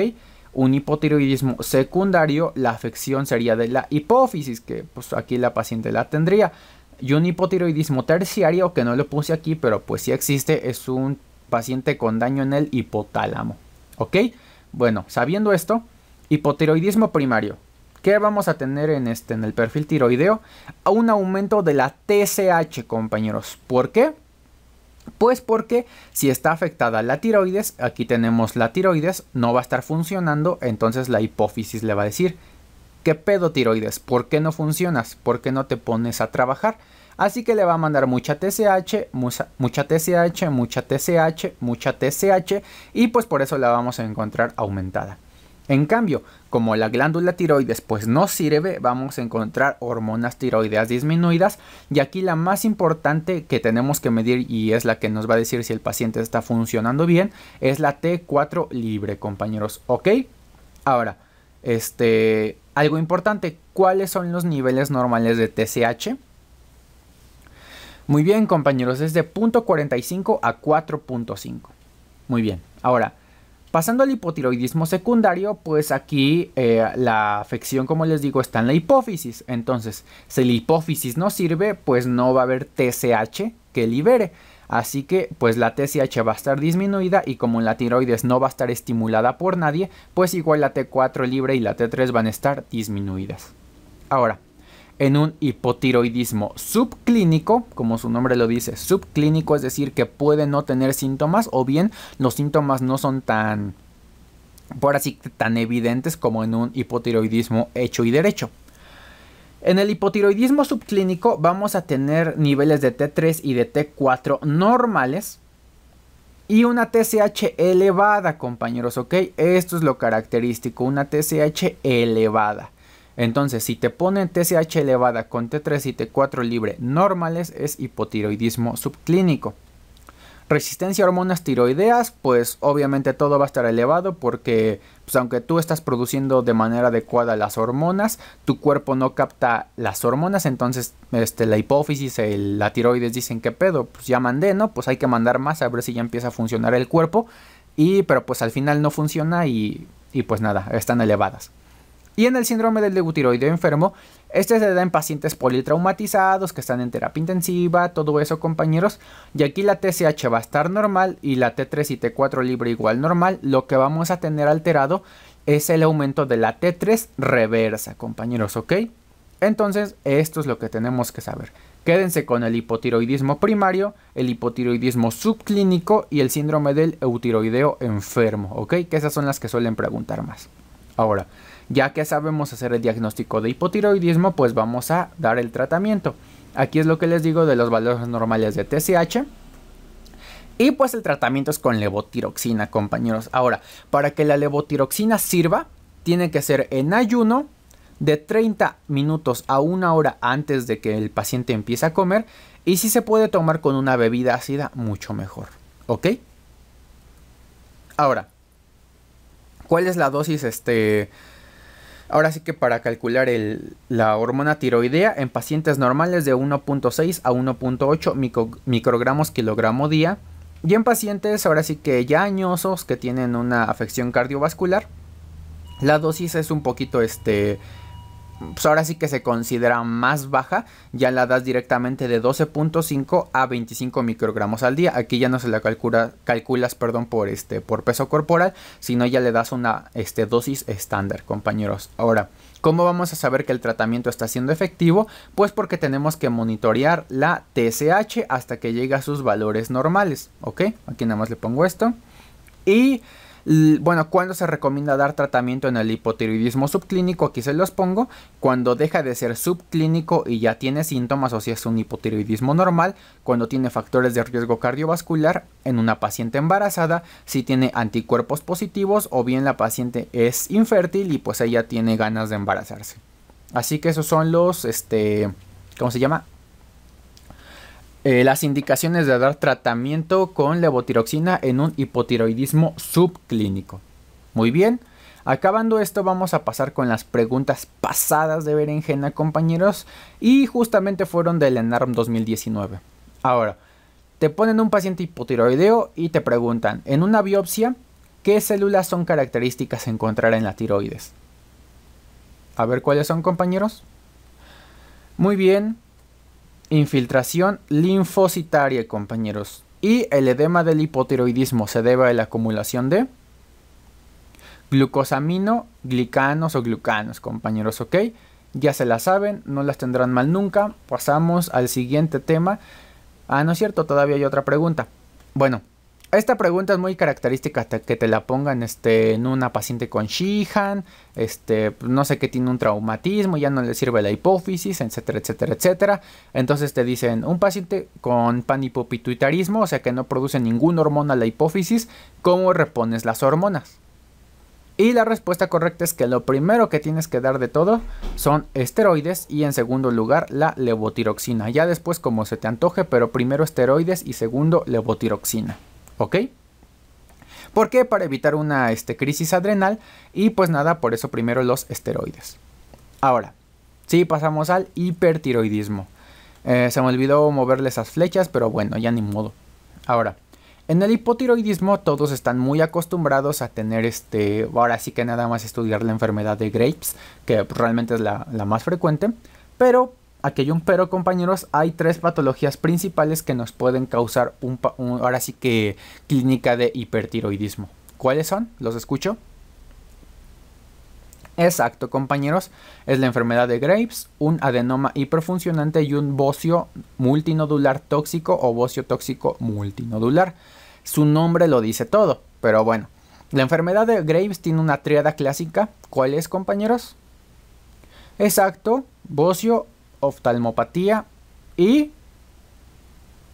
Un hipotiroidismo secundario la afección sería de la hipófisis, que pues aquí la paciente la tendría. Y un hipotiroidismo terciario, que no lo puse aquí, pero pues sí existe, es un paciente con daño en el hipotálamo, ¿ok? Bueno, sabiendo esto, hipotiroidismo primario, ¿Qué vamos a tener en, este, en el perfil tiroideo? un aumento de la TSH, compañeros. ¿Por qué? Pues porque si está afectada la tiroides, aquí tenemos la tiroides, no va a estar funcionando, entonces la hipófisis le va a decir, ¿qué pedo tiroides? ¿Por qué no funcionas? ¿Por qué no te pones a trabajar? Así que le va a mandar mucha TSH, mucha, mucha TSH, mucha TSH, mucha TSH y pues por eso la vamos a encontrar aumentada. En cambio, como la glándula tiroides pues no sirve, vamos a encontrar hormonas tiroideas disminuidas y aquí la más importante que tenemos que medir y es la que nos va a decir si el paciente está funcionando bien es la T4 libre, compañeros, ¿ok? Ahora, este, algo importante, ¿cuáles son los niveles normales de TSH? Muy bien, compañeros, es de 0.45 a 4.5. Muy bien, ahora... Pasando al hipotiroidismo secundario, pues aquí eh, la afección, como les digo, está en la hipófisis. Entonces, si la hipófisis no sirve, pues no va a haber TSH que libere. Así que pues la TSH va a estar disminuida y como la tiroides no va a estar estimulada por nadie, pues igual la T4 libre y la T3 van a estar disminuidas. Ahora, en un hipotiroidismo subclínico, como su nombre lo dice, subclínico, es decir, que puede no tener síntomas o bien los síntomas no son tan, por así, tan evidentes como en un hipotiroidismo hecho y derecho. En el hipotiroidismo subclínico vamos a tener niveles de T3 y de T4 normales, y una TSH elevada, compañeros, ¿ok? Esto es lo característico, una TSH elevada. Entonces, si te ponen TSH elevada con T3 y T4 libre normales, es hipotiroidismo subclínico. Resistencia a hormonas tiroideas, pues obviamente todo va a estar elevado porque pues, aunque tú estás produciendo de manera adecuada las hormonas, tu cuerpo no capta las hormonas, entonces este, la hipófisis, la tiroides dicen que pedo, pues ya mandé, ¿no? Pues hay que mandar más a ver si ya empieza a funcionar el cuerpo, y pero pues al final no funciona y pues nada, están elevadas. Y en el síndrome del eutiroideo enfermo, este se da en pacientes politraumatizados que están en terapia intensiva, todo eso compañeros. Y aquí la TSH va a estar normal y la T3 y T4 libre igual normal. Lo que vamos a tener alterado es el aumento de la T3 reversa, compañeros, ¿ok? Entonces, esto es lo que tenemos que saber. Quédense con el hipotiroidismo primario, el hipotiroidismo subclínico y el síndrome del eutiroideo enfermo, ¿ok? Que esas son las que suelen preguntar más. Ahora, ya que sabemos hacer el diagnóstico de hipotiroidismo, pues vamos a dar el tratamiento. Aquí es lo que les digo de los valores normales de TSH. Y pues el tratamiento es con levotiroxina, compañeros. Ahora, para que la levotiroxina sirva, tiene que ser en ayuno de 30 minutos a una hora antes de que el paciente empiece a comer y si se puede tomar con una bebida ácida mucho mejor, ¿ok? Ahora, ¿cuál es la dosis este Ahora sí que para calcular la hormona tiroidea en pacientes normales de 1.6 a 1.8 microgramos kilogramo día. Y en pacientes ahora sí que ya añosos que tienen una afección cardiovascular, la dosis es un poquito este, pues, ahora sí que se considera más baja, ya la das directamente de 12.5 a 25 microgramos al día. Aquí ya no se la calcula, calculas perdón, por, este, por peso corporal, sino ya le das una este, dosis estándar, compañeros. Ahora, ¿Cómo vamos a saber que el tratamiento está siendo efectivo? Pues porque tenemos que monitorear la TSH hasta que llegue a sus valores normales, ¿ok? Aquí nada más le pongo esto. Y bueno, ¿cuándo se recomienda dar tratamiento en el hipotiroidismo subclínico? Aquí se los pongo. Cuando deja de ser subclínico y ya tiene síntomas o si es un hipotiroidismo normal, cuando tiene factores de riesgo cardiovascular en una paciente embarazada, si tiene anticuerpos positivos o bien la paciente es infértil y pues ella tiene ganas de embarazarse. Así que esos son los, este, ¿cómo se llama? Eh, las indicaciones de dar tratamiento con levotiroxina en un hipotiroidismo subclínico. Muy bien, acabando esto vamos a pasar con las preguntas pasadas de berenjena compañeros y justamente fueron del ENARM 2019. Ahora, te ponen un paciente hipotiroideo y te preguntan, en una biopsia, ¿qué células son características a encontrar en la tiroides? A ver cuáles son compañeros. Muy bien, infiltración linfocitaria, compañeros. Y el edema del hipotiroidismo se debe a la acumulación de glucosamino, glicanos o glucanos, compañeros, ¿ok? Ya se las saben, no las tendrán mal nunca. Pasamos al siguiente tema. Ah, no es cierto, todavía hay otra pregunta. Bueno, esta pregunta es muy característica hasta que te la pongan este, en una paciente con Sheehan, este, no sé qué tiene un traumatismo, ya no le sirve la hipófisis, etcétera, etcétera, etcétera. Entonces te dicen, un paciente con panipopituitarismo, o sea que no produce ninguna hormona la hipófisis, ¿cómo repones las hormonas? Y la respuesta correcta es que lo primero que tienes que dar de todo son esteroides y en segundo lugar la levotiroxina. Ya después como se te antoje, pero primero esteroides y segundo levotiroxina. ¿Ok? ¿Por qué? Para evitar una este, crisis adrenal y pues nada, por eso primero los esteroides. Ahora, sí, pasamos al hipertiroidismo. Eh, se me olvidó moverle esas flechas, pero bueno, ya ni modo. Ahora, en el hipotiroidismo todos están muy acostumbrados a tener este, ahora sí que nada más estudiar la enfermedad de Graves, que pues, realmente es la, la más frecuente, pero aquello un pero compañeros, hay tres patologías principales que nos pueden causar un, ahora sí que clínica de hipertiroidismo. ¿Cuáles son? Los escucho. Exacto, compañeros, es la enfermedad de Graves, un adenoma hiperfuncionante y un bocio multinodular tóxico o bocio tóxico multinodular. Su nombre lo dice todo, pero bueno. La enfermedad de Graves tiene una triada clásica. ¿Cuál es, compañeros? Exacto, bocio oftalmopatía y,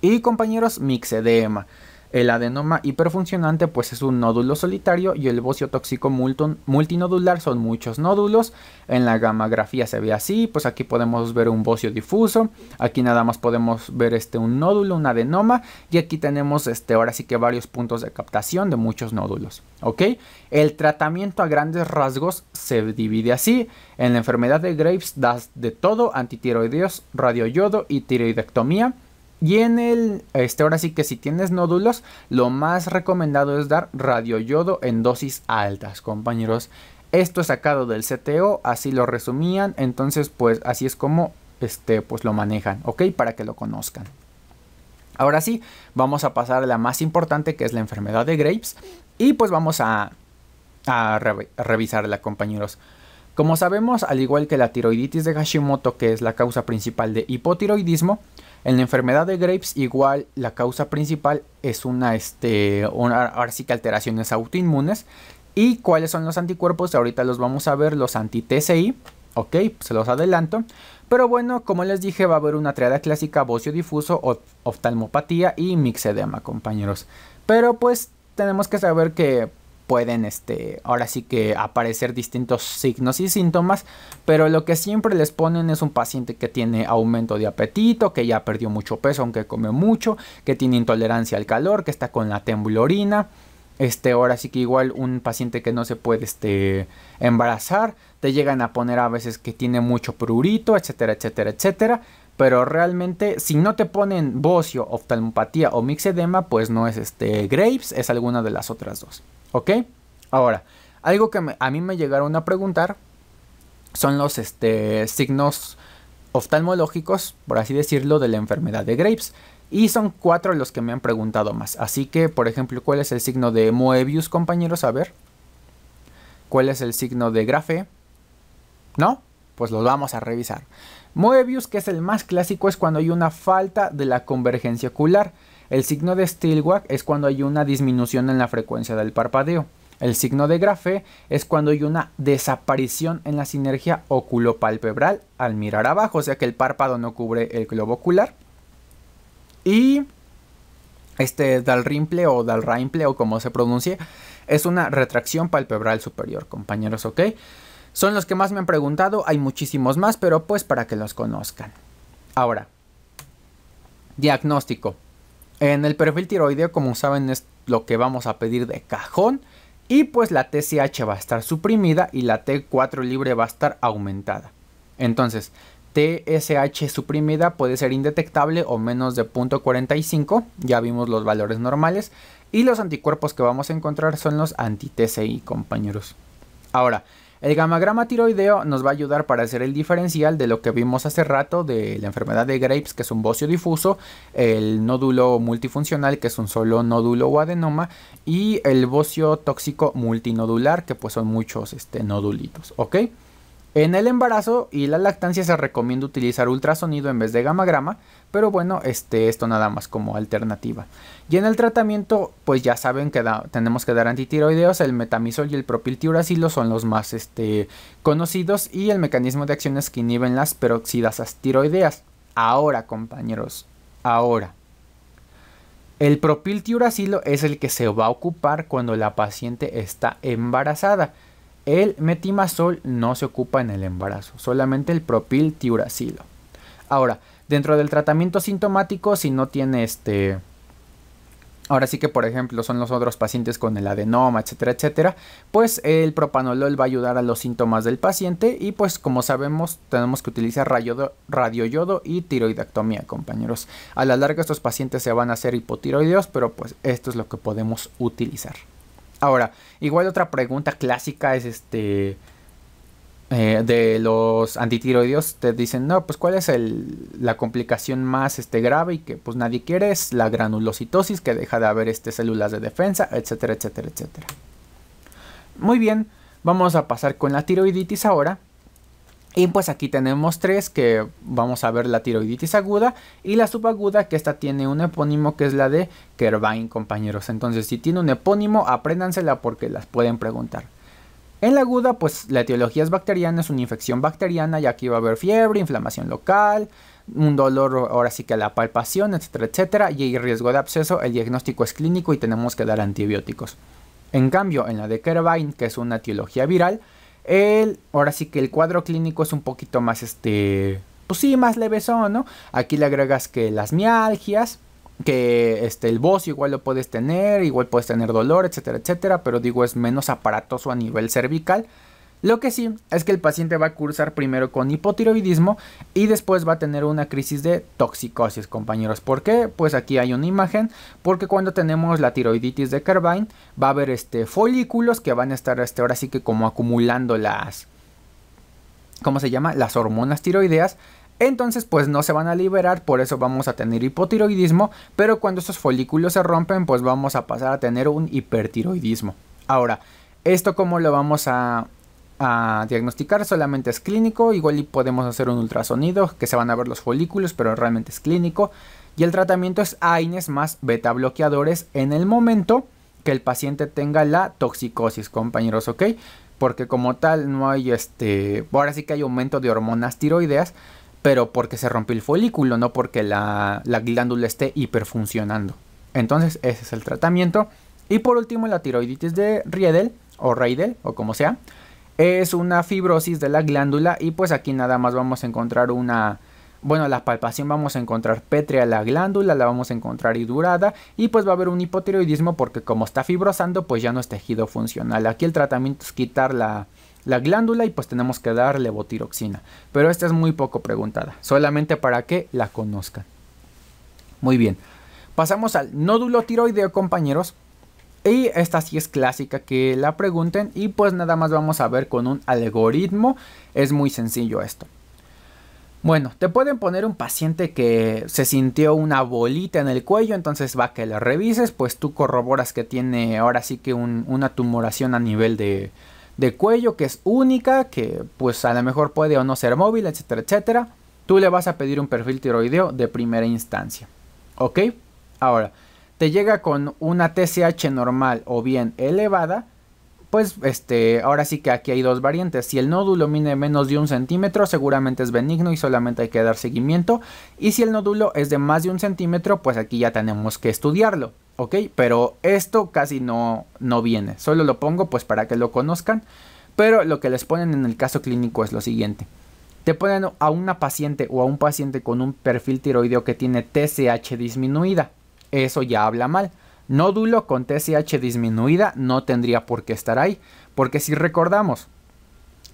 y compañeros, mixedema. El adenoma hiperfuncionante pues es un nódulo solitario y el bocio tóxico multinodular son muchos nódulos. En la gamografía se ve así, pues aquí podemos ver un bocio difuso, aquí nada más podemos ver este un nódulo, un adenoma y aquí tenemos este ahora sí que varios puntos de captación de muchos nódulos, ¿ok? El tratamiento a grandes rasgos se divide así. En la enfermedad de Graves das de todo, antitiroideos, radioyodo y tiroidectomía. Y en el, este, ahora sí que si tienes nódulos, lo más recomendado es dar radioyodo en dosis altas, compañeros. Esto es sacado del CTO, así lo resumían, entonces pues así es como este, pues lo manejan, ¿ok? Para que lo conozcan. Ahora sí, vamos a pasar a la más importante que es la enfermedad de Graves y pues vamos a, a revisarla, compañeros. Como sabemos, al igual que la tiroiditis de Hashimoto, que es la causa principal de hipotiroidismo, en la enfermedad de Graves igual la causa principal es una, este, una, ahora sí que alteraciones autoinmunes. ¿Y cuáles son los anticuerpos? Ahorita los vamos a ver, los anti-TCI, ok, se los adelanto. Pero bueno, como les dije, va a haber una triada clásica, bocio difuso, oftalmopatía y mixedema, compañeros. Pero pues tenemos que saber que pueden, este, ahora sí que aparecer distintos signos y síntomas, pero lo que siempre les ponen es un paciente que tiene aumento de apetito, que ya perdió mucho peso aunque come mucho, que tiene intolerancia al calor, que está con la temblorina este, ahora sí que igual un paciente que no se puede este, embarazar, te llegan a poner a veces que tiene mucho prurito, etcétera, etcétera, etcétera. Pero realmente, si no te ponen bocio, oftalmopatía o mixedema, pues no es este Graves, es alguna de las otras dos. ¿Ok? Ahora, algo que a mí me llegaron a preguntar son los este, signos oftalmológicos, por así decirlo, de la enfermedad de Graves. Y son cuatro los que me han preguntado más. Así que, por ejemplo, ¿cuál es el signo de Moebius, compañeros? A ver. ¿Cuál es el signo de Grafe? ¿No? Pues los vamos a revisar. Moebius, que es el más clásico, es cuando hay una falta de la convergencia ocular. El signo de Stillwag es cuando hay una disminución en la frecuencia del parpadeo. El signo de Grafe es cuando hay una desaparición en la sinergia oculopalpebral al mirar abajo, o sea que el párpado no cubre el globo ocular. Y este Dalrymple o Dalrymple o como se pronuncie, es una retracción palpebral superior, compañeros, ¿ok? Son los que más me han preguntado, hay muchísimos más, pero pues para que los conozcan. Ahora, diagnóstico. En el perfil tiroideo, como saben, es lo que vamos a pedir de cajón. Y pues la TSH va a estar suprimida y la T4 libre va a estar aumentada. Entonces, TSH suprimida puede ser indetectable o menos de 0.45, ya vimos los valores normales, y los anticuerpos que vamos a encontrar son los anti-TCI, compañeros. Ahora, el gamagrama tiroideo nos va a ayudar para hacer el diferencial de lo que vimos hace rato de la enfermedad de Graves, que es un bocio difuso, el nódulo multifuncional, que es un solo nódulo o adenoma, y el bocio tóxico multinodular, que pues son muchos este, nodulitos, ¿ok? En el embarazo y la lactancia se recomienda utilizar ultrasonido en vez de gamagrama pero bueno, este, esto nada más como alternativa. Y en el tratamiento, pues ya saben que tenemos que dar antitiroideos, el metamisol y el propiltiuracilo son los más este, conocidos y el mecanismo de acciones que inhiben las peroxidasas tiroideas. Ahora, compañeros, ahora. El propiltiuracilo es el que se va a ocupar cuando la paciente está embarazada. El metimazol no se ocupa en el embarazo, solamente el propiltiuracilo. Ahora, Dentro del tratamiento sintomático, si no tiene este... Ahora sí que, por ejemplo, son los otros pacientes con el adenoma, etcétera, etcétera. Pues el propanolol va a ayudar a los síntomas del paciente y pues como sabemos tenemos que utilizar radioyodo y tiroidectomía, compañeros. A la larga estos pacientes se van a hacer hipotiroideos, pero pues esto es lo que podemos utilizar. Ahora, igual otra pregunta clásica es este... Eh, de los antitiroideos te dicen, no, pues cuál es la complicación más este, grave y que pues nadie quiere, es la granulocitosis, que deja de haber este, células de defensa, etcétera, etcétera, etcétera. Muy bien, vamos a pasar con la tiroiditis ahora. Y pues aquí tenemos tres que vamos a ver la tiroiditis aguda y la subaguda que esta tiene un epónimo que es la de Kervain compañeros. Entonces si tiene un epónimo apréndansela porque las pueden preguntar. En la aguda, pues la etiología es bacteriana, es una infección bacteriana, ya aquí va a haber fiebre, inflamación local, un dolor ahora sí que la palpación, etcétera, etcétera, y hay riesgo de absceso, el diagnóstico es clínico y tenemos que dar antibióticos. En cambio, en la de Kervine, que es una etiología viral, el, ahora sí que el cuadro clínico es un poquito más este, pues sí, más levesón, ¿no? Aquí le agregas que las mialgias, que este, el boss igual lo puedes tener, igual puedes tener dolor, etcétera, etcétera, pero digo es menos aparatoso a nivel cervical. Lo que sí es que el paciente va a cursar primero con hipotiroidismo y después va a tener una crisis de toxicosis, compañeros. ¿Por qué? Pues aquí hay una imagen, porque cuando tenemos la tiroiditis de Carbine. va a haber este folículos que van a estar este, ahora sí que como acumulando las ¿cómo se llama? las hormonas tiroideas entonces pues no se van a liberar, por eso vamos a tener hipotiroidismo, pero cuando estos folículos se rompen pues vamos a pasar a tener un hipertiroidismo. Ahora, ¿esto cómo lo vamos a, diagnosticar? Solamente es clínico, igual podemos hacer un ultrasonido, que se van a ver los folículos, pero realmente es clínico. Y el tratamiento es AINES más beta bloqueadores en el momento que el paciente tenga la toxicosis, compañeros, ¿ok? Porque como tal no hay este, ahora sí que hay aumento de hormonas tiroideas, pero porque se rompió el folículo, no porque la, la glándula esté hiperfuncionando. Entonces ese es el tratamiento. Y por último la tiroiditis de Riedel o Reidel o como sea. Es una fibrosis de la glándula y pues aquí nada más vamos a encontrar una... Bueno, la palpación vamos a encontrar pétrea la glándula, la vamos a encontrar hidurada y pues va a haber un hipotiroidismo porque como está fibrosando pues ya no es tejido funcional. Aquí el tratamiento es quitar la, la glándula y pues tenemos que darle botiroxina. Pero esta es muy poco preguntada, solamente para que la conozcan. Muy bien, pasamos al nódulo tiroideo compañeros. Y esta sí es clásica que la pregunten y pues nada más vamos a ver con un algoritmo. Es muy sencillo esto. Bueno, te pueden poner un paciente que se sintió una bolita en el cuello, entonces va que le revises, pues tú corroboras que tiene ahora sí que una tumoración a nivel de, de cuello que es única, que pues a lo mejor puede o no ser móvil, etcétera, etcétera. Tú le vas a pedir un perfil tiroideo de primera instancia. ¿Ok? Ahora, te llega con una TCH normal o bien elevada, pues este, ahora sí que aquí hay dos variantes. Si el nódulo mide menos de un centímetro, seguramente es benigno y solamente hay que dar seguimiento. Y si el nódulo es de más de un centímetro, pues aquí ya tenemos que estudiarlo. Pero esto casi no, viene, solo lo pongo pues para que lo conozcan, pero lo que les ponen en el caso clínico es lo siguiente. Te ponen a una paciente o a un paciente con un perfil tiroideo que tiene TSH disminuida. Eso ya habla mal. Nódulo con TSH disminuida no tendría por qué estar ahí, porque si recordamos,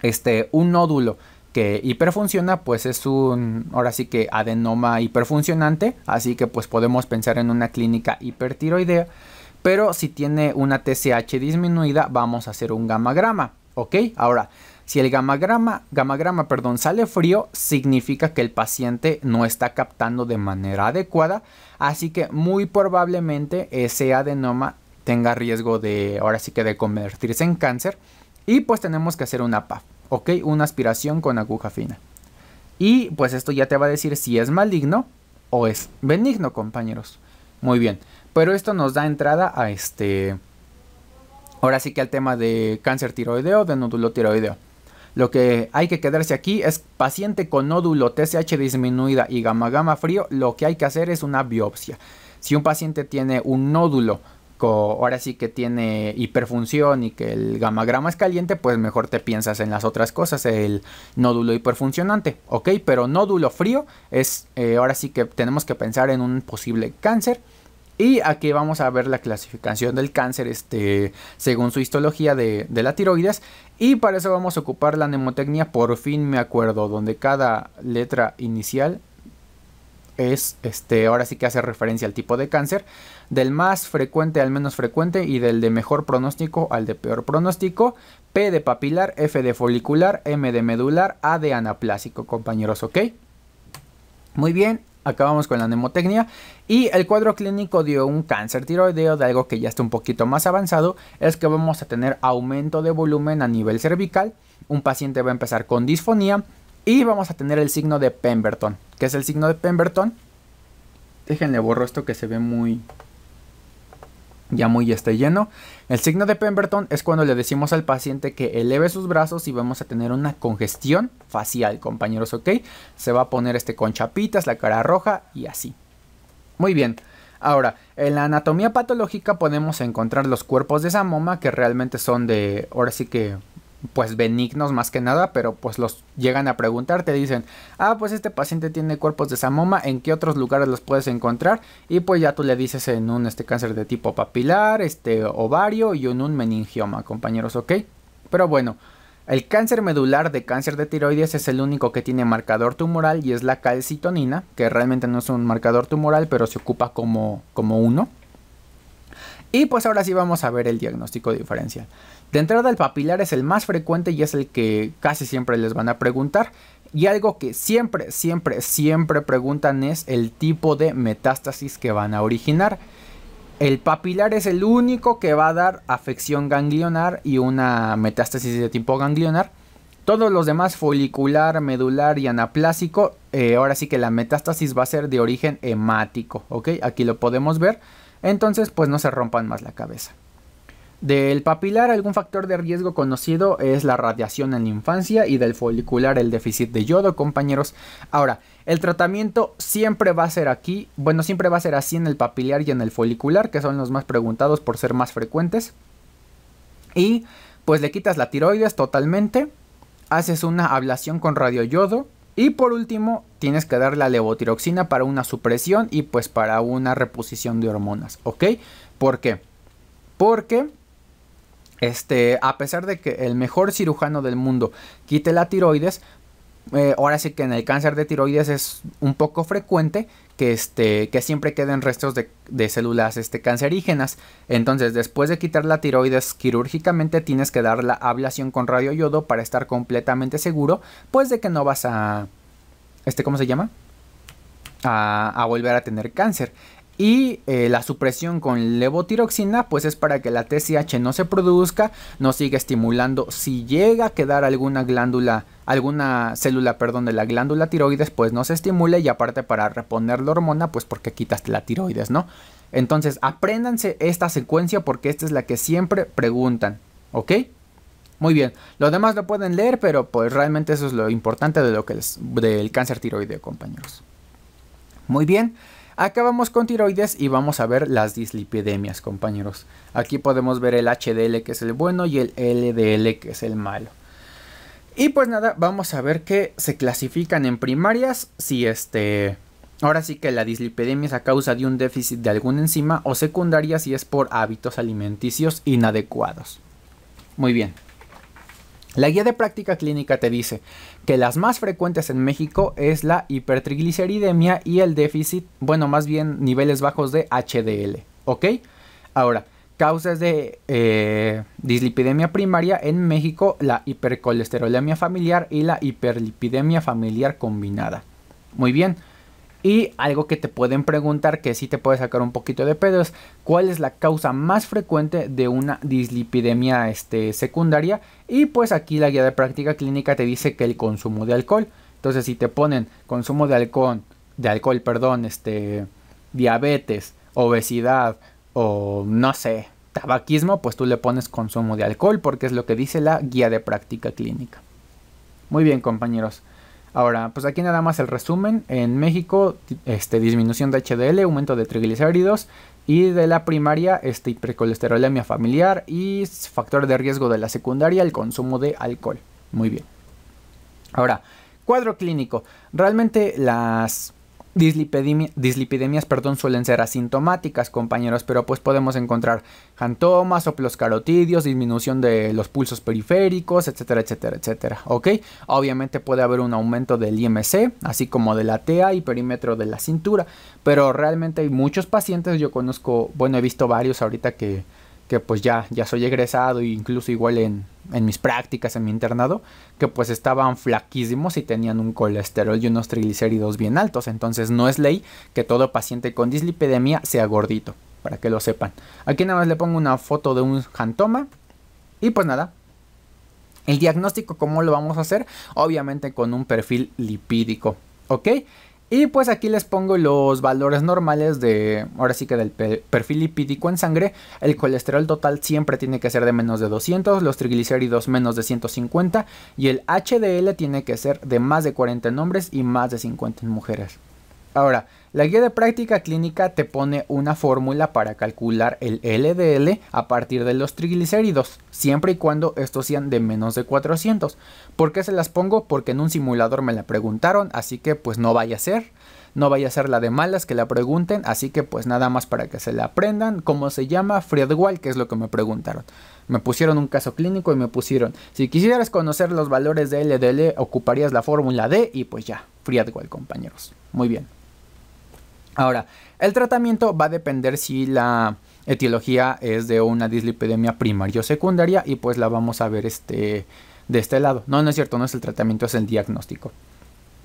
este, un nódulo que hiperfunciona, pues es un, ahora sí que adenoma hiperfuncionante, así que pues podemos pensar en una clínica hipertiroidea, pero si tiene una TCH disminuida, vamos a hacer un gamagrama, ¿ok? Ahora, si el gamagrama, gamagrama perdón, sale frío, significa que el paciente no está captando de manera adecuada, así que muy probablemente ese adenoma tenga riesgo de, ahora sí que de convertirse en cáncer, y pues tenemos que hacer una PAF ok, una aspiración con aguja fina. Y pues esto ya te va a decir si es maligno o es benigno, compañeros. Muy bien, pero esto nos da entrada a este... Ahora sí que al tema de cáncer tiroideo, de nódulo tiroideo. Lo que hay que quedarse aquí es paciente con nódulo TSH disminuida y gamma gamma frío, lo que hay que hacer es una biopsia. Si un paciente tiene un nódulo ahora sí que tiene hiperfunción y que el gamagrama es caliente, pues mejor te piensas en las otras cosas, el nódulo hiperfuncionante, ¿ok? Pero nódulo frío es, eh, ahora sí que tenemos que pensar en un posible cáncer. Y aquí vamos a ver la clasificación del cáncer este, según su histología de, la tiroides. Y para eso vamos a ocupar la mnemotecnia por fin me acuerdo, donde cada letra inicial es, este, ahora sí que hace referencia al tipo de cáncer del más frecuente al menos frecuente y del de mejor pronóstico al de peor pronóstico, P de papilar, F de folicular, M de medular, A de anaplásico, compañeros, ¿ok? Muy bien, acabamos con la nemotecnia y el cuadro clínico dio un cáncer tiroideo de algo que ya está un poquito más avanzado es que vamos a tener aumento de volumen a nivel cervical, un paciente va a empezar con disfonía y vamos a tener el signo de Pemberton, ¿Qué es el signo de Pemberton. Déjenle borro esto que se ve muy ya muy esté lleno. El signo de Pemberton es cuando le decimos al paciente que eleve sus brazos y vamos a tener una congestión facial, compañeros, ¿ok? Se va a poner este con chapitas, la cara roja y así. Muy bien. Ahora, en la anatomía patológica podemos encontrar los cuerpos de esa moma que realmente son de, ahora sí que pues benignos más que nada, pero pues los llegan a preguntar, te dicen, ah, pues este paciente tiene cuerpos de samoma, ¿en qué otros lugares los puedes encontrar? Y pues ya tú le dices en un este cáncer de tipo papilar, este ovario y en un meningioma, compañeros, ¿ok? Pero bueno, el cáncer medular de cáncer de tiroides es el único que tiene marcador tumoral y es la calcitonina, que realmente no es un marcador tumoral, pero se ocupa como, como uno. Y pues ahora sí vamos a ver el diagnóstico diferencial. De entrada el papilar es el más frecuente y es el que casi siempre les van a preguntar. Y algo que siempre, siempre, siempre preguntan es el tipo de metástasis que van a originar. El papilar es el único que va a dar afección ganglionar y una metástasis de tipo ganglionar. Todos los demás, folicular, medular y anaplásico, eh, ahora sí que la metástasis va a ser de origen hemático, Aquí lo podemos ver. Entonces, pues no se rompan más la cabeza. Del papilar, algún factor de riesgo conocido es la radiación en la infancia y del folicular el déficit de yodo, compañeros. Ahora, el tratamiento siempre va a ser aquí, bueno, siempre va a ser así en el papilar y en el folicular, que son los más preguntados por ser más frecuentes. Y pues le quitas la tiroides totalmente, haces una ablación con radioyodo y por último tienes que dar la levotiroxina para una supresión y pues para una reposición de hormonas, ¿ok? ¿Por qué? Porque este, a pesar de que el mejor cirujano del mundo quite la tiroides, eh, ahora sí que en el cáncer de tiroides es un poco frecuente que, este, que siempre queden restos de, células este, cancerígenas. Entonces, después de quitar la tiroides quirúrgicamente, tienes que dar la ablación con radio yodo para estar completamente seguro, pues de que no vas a... Este, ¿Cómo se llama? a volver a tener cáncer. Y eh, la supresión con levotiroxina pues es para que la TSH no se produzca, no siga estimulando. Si llega a quedar alguna glándula, alguna célula, perdón, de la glándula tiroides pues no se estimule y aparte para reponer la hormona pues porque quitaste la tiroides, ¿no? Entonces apréndanse esta secuencia porque esta es la que siempre preguntan, ¿ok? Muy bien, lo demás lo pueden leer, pero pues realmente eso es lo importante de lo que es del cáncer tiroideo, compañeros. Muy bien. Acabamos con tiroides y vamos a ver las dislipidemias, compañeros. Aquí podemos ver el HDL que es el bueno y el LDL que es el malo. Y pues nada, vamos a ver que se clasifican en primarias si este... Ahora sí que la dislipidemia es a causa de un déficit de alguna enzima o secundaria si es por hábitos alimenticios inadecuados. Muy bien. La guía de práctica clínica te dice que las más frecuentes en México es la hipertrigliceridemia y el déficit, bueno, más bien niveles bajos de HDL, ¿ok? Ahora, causas de eh, dislipidemia primaria en México, la hipercolesterolemia familiar y la hiperlipidemia familiar combinada. Muy bien, y algo que te pueden preguntar, que sí te puede sacar un poquito de pedos cuál es la causa más frecuente de una dislipidemia este, secundaria. Y pues aquí la guía de práctica clínica te dice que el consumo de alcohol. Entonces, si te ponen consumo de alcohol, de alcohol, perdón, este, diabetes, obesidad o no sé, tabaquismo, pues tú le pones consumo de alcohol porque es lo que dice la guía de práctica clínica. Muy bien, compañeros. Ahora, pues aquí nada más el resumen. En México, este, disminución de HDL, aumento de triglicéridos y de la primaria, este, hipercolesterolemia familiar y factor de riesgo de la secundaria, el consumo de alcohol. Muy bien. Ahora, cuadro clínico. Realmente las dislipidemias perdón, suelen ser asintomáticas, compañeros, pero pues podemos encontrar jantomas, soplos carotidios, disminución de los pulsos periféricos, etcétera, etcétera, etcétera. ¿Ok? Obviamente puede haber un aumento del IMC, así como de la TEA y perímetro de la cintura, pero realmente hay muchos pacientes, yo conozco, bueno, he visto varios ahorita que, que pues ya, ya soy egresado, e incluso igual en, en mis prácticas, en mi internado, que pues estaban flaquísimos y tenían un colesterol y unos triglicéridos bien altos. Entonces no es ley que todo paciente con dislipidemia sea gordito, para que lo sepan. Aquí nada más le pongo una foto de un jantoma y pues nada. El diagnóstico, ¿cómo lo vamos a hacer? Obviamente con un perfil lipídico, ¿ok? Y pues aquí les pongo los valores normales de, ahora sí que del perfil lipídico en sangre. El colesterol total siempre tiene que ser de menos de 200, los triglicéridos menos de 150 y el HDL tiene que ser de más de 40 en hombres y más de 50 en mujeres. Ahora, la guía de práctica clínica te pone una fórmula para calcular el LDL a partir de los triglicéridos, siempre y cuando estos sean de menos de 400. ¿Por qué se las pongo? Porque en un simulador me la preguntaron, así que pues no vaya a ser. No vaya a ser la de malas que la pregunten, así que pues nada más para que se la aprendan. ¿Cómo se llama? Friedewald? que es lo que me preguntaron. Me pusieron un caso clínico y me pusieron, si quisieras conocer los valores de LDL, ocuparías la fórmula D y pues ya, Friedwald, compañeros. Muy bien. Ahora, el tratamiento va a depender si la etiología es de una dislipidemia primaria o secundaria y pues la vamos a ver este, de este lado. No, no es cierto, no es el tratamiento, es el diagnóstico.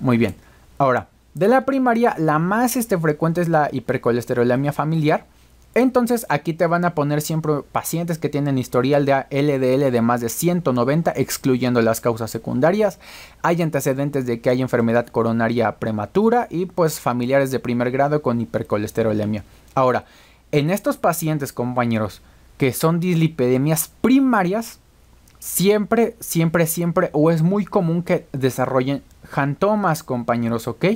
Muy bien. Ahora, de la primaria, la más este, frecuente es la hipercolesterolemia familiar entonces aquí te van a poner siempre pacientes que tienen historial de LDL de más de 190, excluyendo las causas secundarias. Hay antecedentes de que hay enfermedad coronaria prematura y pues familiares de primer grado con hipercolesterolemia. Ahora, en estos pacientes, compañeros, que son dislipidemias primarias, siempre, siempre, siempre, o es muy común que desarrollen jantomas, compañeros, ¿ok?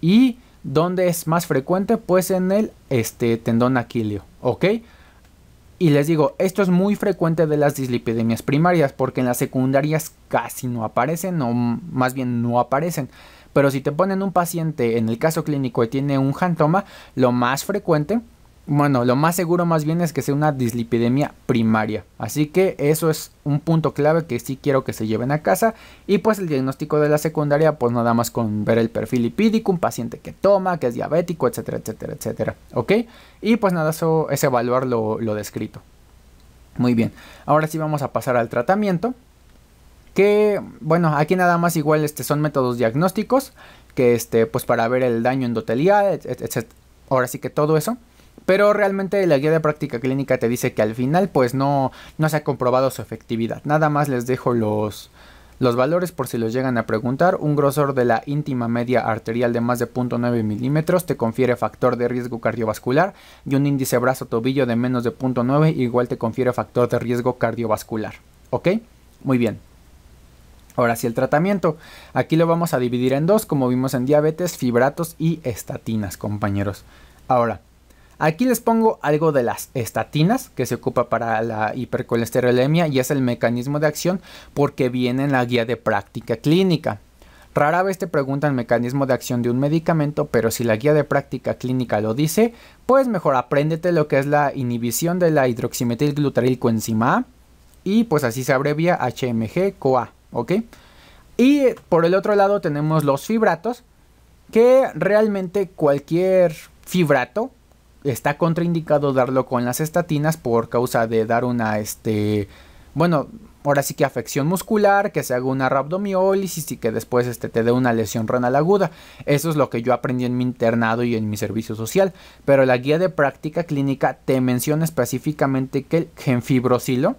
Y ¿Dónde es más frecuente? Pues en el este, tendón aquilio, ¿ok? Y les digo, esto es muy frecuente de las dislipidemias primarias, porque en las secundarias casi no aparecen, o más bien no aparecen. Pero si te ponen un paciente, en el caso clínico, y tiene un jantoma, lo más frecuente bueno, lo más seguro más bien es que sea una dislipidemia primaria. Así que eso es un punto clave que sí quiero que se lleven a casa. Y pues el diagnóstico de la secundaria, pues nada más con ver el perfil lipídico, un paciente que toma, que es diabético, etcétera, etcétera, etcétera. ¿Ok? Y pues nada, eso es evaluar lo, descrito. Muy bien, ahora sí vamos a pasar al tratamiento. Que, bueno, aquí nada más igual este, son métodos diagnósticos, que este, pues para ver el daño endotelial, etcétera. Ahora sí que todo eso. Pero realmente la guía de práctica clínica te dice que al final pues no, no se ha comprobado su efectividad. Nada más les dejo los, los valores por si los llegan a preguntar. Un grosor de la íntima media arterial de más de 0.9 milímetros te confiere factor de riesgo cardiovascular y un índice brazo-tobillo de menos de 0.9 igual te confiere factor de riesgo cardiovascular. ¿Ok? Muy bien. Ahora sí, el tratamiento. Aquí lo vamos a dividir en dos, como vimos en diabetes, fibratos y estatinas, compañeros. Ahora, Aquí les pongo algo de las estatinas que se ocupa para la hipercolesterolemia y es el mecanismo de acción porque viene en la guía de práctica clínica. Rara vez te preguntan el mecanismo de acción de un medicamento, pero si la guía de práctica clínica lo dice, pues mejor apréndete lo que es la inhibición de la glutaril coenzima A y pues así se abrevia HMG-CoA, ¿ok? Y por el otro lado tenemos los fibratos, que realmente cualquier fibrato está contraindicado darlo con las estatinas por causa de dar una, este, bueno, ahora sí que afección muscular, que se haga una rhabdomiólisis y que después este, te dé una lesión renal aguda. Eso es lo que yo aprendí en mi internado y en mi servicio social. Pero la guía de práctica clínica te menciona específicamente que el genfibrosilo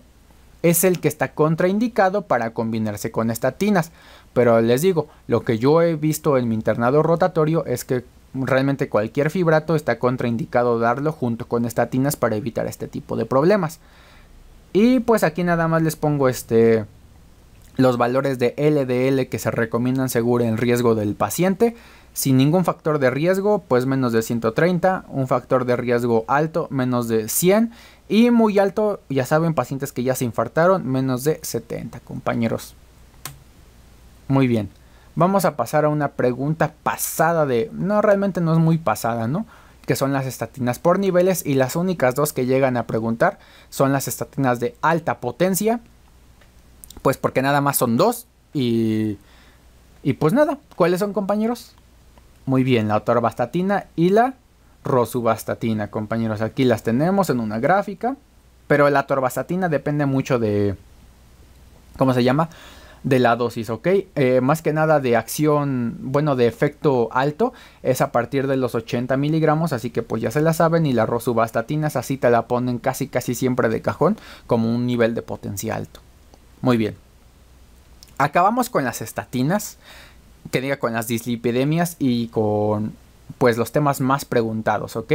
es el que está contraindicado para combinarse con estatinas. Pero les digo, lo que yo he visto en mi internado rotatorio es que Realmente cualquier fibrato está contraindicado darlo junto con estatinas para evitar este tipo de problemas. Y pues aquí nada más les pongo este los valores de LDL que se recomiendan según el riesgo del paciente. Sin ningún factor de riesgo, pues menos de 130, un factor de riesgo alto, menos de 100 y muy alto, ya saben, pacientes que ya se infartaron, menos de 70, compañeros. Muy bien vamos a pasar a una pregunta pasada de, no, realmente no es muy pasada, ¿no? Que son las estatinas por niveles y las únicas dos que llegan a preguntar son las estatinas de alta potencia, pues porque nada más son dos y, y pues nada, ¿cuáles son compañeros? Muy bien, la atorvastatina y la rosuvastatina, compañeros. Aquí las tenemos en una gráfica, pero la atorvastatina depende mucho de, ¿cómo se llama? de la dosis, ¿ok? Eh, más que nada de acción, bueno, de efecto alto, es a partir de los 80 miligramos, así que pues ya se la saben y la rosubastatinas así te la ponen casi casi siempre de cajón como un nivel de potencia alto. Muy bien. Acabamos con las estatinas, que diga con las dislipidemias y con pues los temas más preguntados, ¿ok?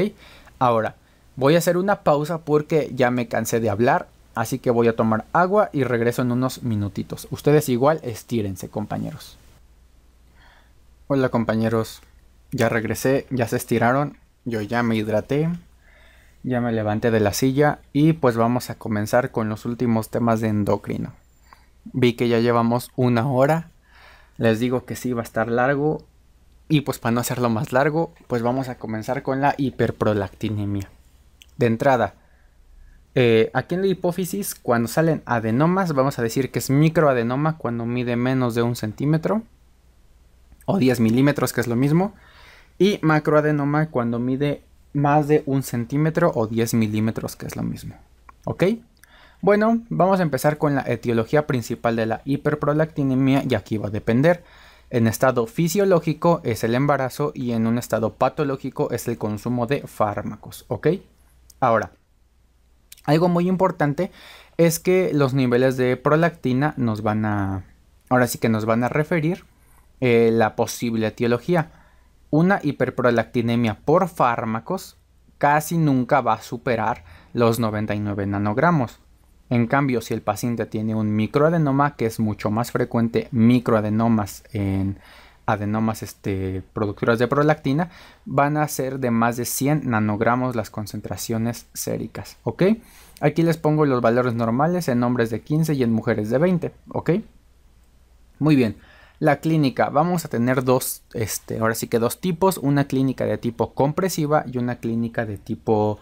Ahora, voy a hacer una pausa porque ya me cansé de hablar así que voy a tomar agua y regreso en unos minutitos. Ustedes igual estírense, compañeros. Hola, compañeros. Ya regresé, ya se estiraron, yo ya me hidraté, ya me levanté de la silla y pues vamos a comenzar con los últimos temas de endocrino. Vi que ya llevamos una hora, les digo que sí va a estar largo y pues para no hacerlo más largo, pues vamos a comenzar con la hiperprolactinemia. De entrada, eh, aquí en la hipófisis, cuando salen adenomas, vamos a decir que es microadenoma cuando mide menos de un centímetro o 10 milímetros, que es lo mismo, y macroadenoma cuando mide más de un centímetro o 10 milímetros, que es lo mismo. ¿Ok? Bueno, vamos a empezar con la etiología principal de la hiperprolactinemia y aquí va a depender. En estado fisiológico es el embarazo y en un estado patológico es el consumo de fármacos, ¿ok? Ahora, algo muy importante es que los niveles de prolactina nos van a, ahora sí que nos van a referir eh, la posible etiología. Una hiperprolactinemia por fármacos casi nunca va a superar los 99 nanogramos. En cambio, si el paciente tiene un microadenoma, que es mucho más frecuente, microadenomas en adenomas este, productoras de prolactina, van a ser de más de 100 nanogramos las concentraciones séricas, ¿ok? Aquí les pongo los valores normales en hombres de 15 y en mujeres de 20, ¿ok? Muy bien. La clínica, vamos a tener dos, este, ahora sí que dos tipos, una clínica de tipo compresiva y una clínica de tipo,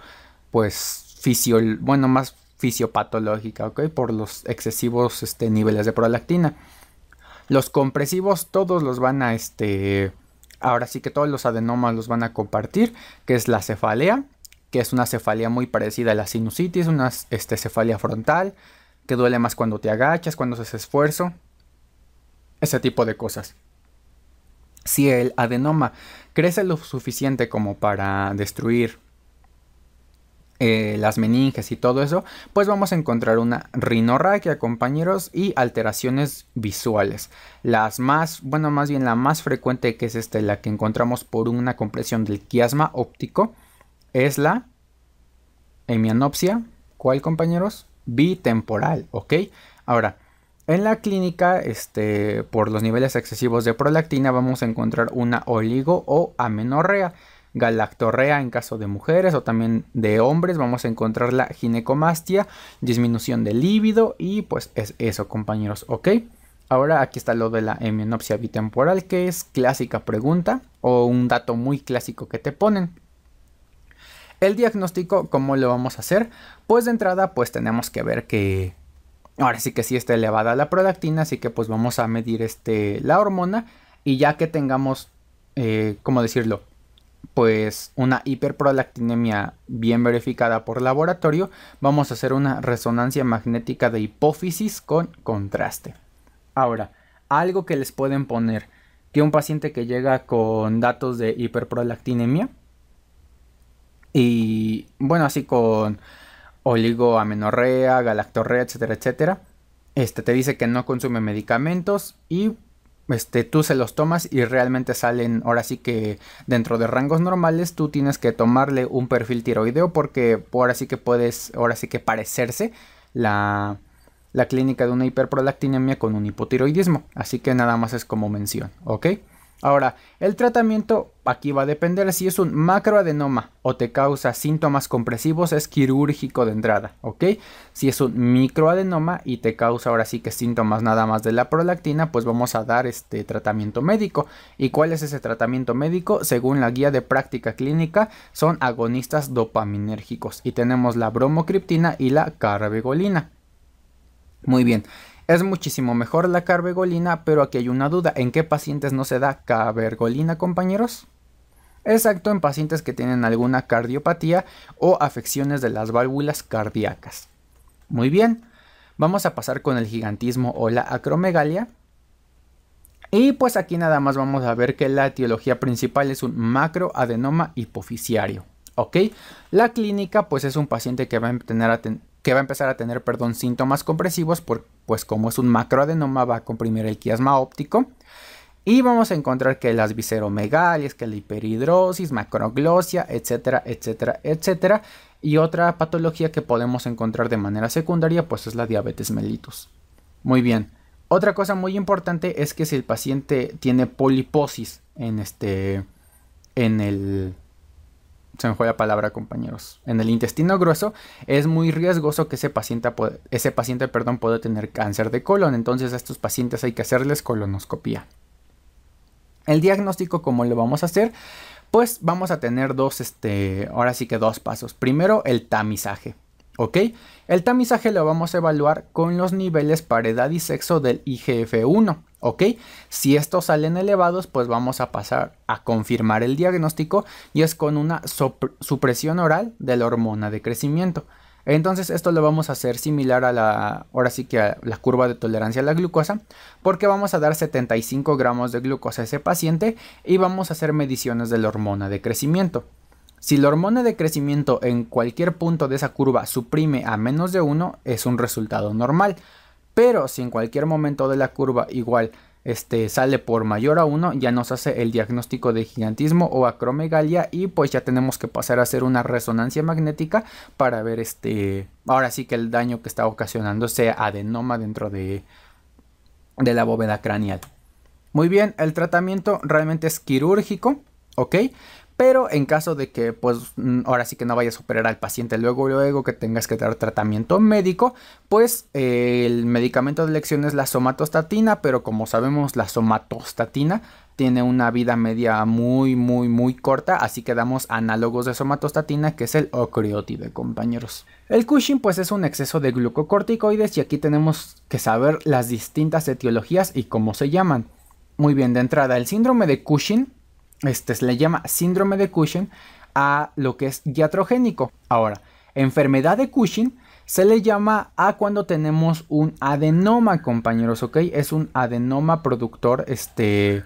pues, fisio, bueno, más fisiopatológica, ¿ok? Por los excesivos este, niveles de prolactina. Los compresivos todos los van a este ahora sí que todos los adenomas los van a compartir, que es la cefalea, que es una cefalea muy parecida a la sinusitis, una este, cefalea frontal, que duele más cuando te agachas, cuando haces esfuerzo, ese tipo de cosas. Si el adenoma crece lo suficiente como para destruir eh, las meninges y todo eso, pues vamos a encontrar una rinorraquia, compañeros, y alteraciones visuales. Las más, bueno, más bien la más frecuente que es esta, la que encontramos por una compresión del quiasma óptico, es la hemianopsia. ¿Cuál, compañeros? Bitemporal, ¿ok? Ahora, en la clínica, este, por los niveles excesivos de prolactina, vamos a encontrar una oligo o amenorrea galactorrea en caso de mujeres o también de hombres. Vamos a encontrar la ginecomastia, disminución del líbido y pues es eso compañeros, ¿ok? Ahora aquí está lo de la hemianopsia bitemporal, que es clásica pregunta o un dato muy clásico que te ponen. El diagnóstico, ¿cómo lo vamos a hacer? Pues de entrada, pues tenemos que ver que ahora sí que sí está elevada la prolactina, así que pues vamos a medir este, la hormona y ya que tengamos, eh, ¿cómo decirlo? pues una hiperprolactinemia bien verificada por laboratorio, vamos a hacer una resonancia magnética de hipófisis con contraste. Ahora, algo que les pueden poner que un paciente que llega con datos de hiperprolactinemia y bueno, así con oligoamenorrea, galactorrea, etcétera, etcétera, este te dice que no consume medicamentos y este, tú se los tomas y realmente salen, ahora sí que dentro de rangos normales, tú tienes que tomarle un perfil tiroideo porque ahora sí que puedes, ahora sí que parecerse la, la clínica de una hiperprolactinemia con un hipotiroidismo. Así que nada más es como mención, ¿ok? Ahora, el tratamiento aquí va a depender si es un macroadenoma o te causa síntomas compresivos, es quirúrgico de entrada, ¿ok? Si es un microadenoma y te causa ahora sí que síntomas nada más de la prolactina, pues vamos a dar este tratamiento médico. ¿Y cuál es ese tratamiento médico? Según la guía de práctica clínica, son agonistas dopaminérgicos y tenemos la bromocriptina y la carbegolina. Muy bien. Es muchísimo mejor la carbegolina, pero aquí hay una duda, ¿en qué pacientes no se da carbegolina, compañeros? Exacto, en pacientes que tienen alguna cardiopatía o afecciones de las válvulas cardíacas. Muy bien, vamos a pasar con el gigantismo o la acromegalia. Y pues aquí nada más vamos a ver que la etiología principal es un macroadenoma hipoficiario. ¿Ok? La clínica pues es un paciente que va a tener que va a empezar a tener, perdón, síntomas compresivos, por, pues como es un macroadenoma va a comprimir el quiasma óptico. Y vamos a encontrar que las visceromegalias, que la hiperhidrosis, macroglosia, etcétera, etcétera, etcétera. Y otra patología que podemos encontrar de manera secundaria, pues es la diabetes mellitus. Muy bien. Otra cosa muy importante es que si el paciente tiene poliposis en este, en el, se me fue la palabra, compañeros, en el intestino grueso, es muy riesgoso que ese paciente, ese paciente perdón, pueda tener cáncer de colon. Entonces a estos pacientes hay que hacerles colonoscopía. El diagnóstico, ¿cómo lo vamos a hacer? Pues vamos a tener dos, este, ahora sí que dos pasos. Primero, el tamizaje. ¿Ok? El tamizaje lo vamos a evaluar con los niveles para edad y sexo del IGF-1. ¿Ok? Si estos salen elevados, pues vamos a pasar a confirmar el diagnóstico y es con una supresión oral de la hormona de crecimiento. Entonces esto lo vamos a hacer similar a la, ahora sí que a la curva de tolerancia a la glucosa, porque vamos a dar 75 gramos de glucosa a ese paciente y vamos a hacer mediciones de la hormona de crecimiento. Si la hormona de crecimiento en cualquier punto de esa curva suprime a menos de 1, es un resultado normal. Pero si en cualquier momento de la curva igual este, sale por mayor a 1, ya nos hace el diagnóstico de gigantismo o acromegalia y pues ya tenemos que pasar a hacer una resonancia magnética para ver este, ahora sí que el daño que está ocasionando sea adenoma dentro de, de la bóveda craneal. Muy bien, el tratamiento realmente es quirúrgico, ¿ok? Pero en caso de que, pues, mm, ahora sí que no vayas a superar al paciente luego, luego que tengas que dar tratamiento médico, pues eh, el medicamento de elección es la somatostatina, pero como sabemos, la somatostatina tiene una vida media muy, muy, muy corta, así que damos análogos de somatostatina, que es el ocreotide, compañeros. El Cushing, pues, es un exceso de glucocorticoides y aquí tenemos que saber las distintas etiologías y cómo se llaman. Muy bien, de entrada, el síndrome de Cushing este, se le llama síndrome de Cushing a lo que es diatrogénico. Ahora, enfermedad de Cushing se le llama a cuando tenemos un adenoma, compañeros, ¿ok? Es un adenoma productor, este,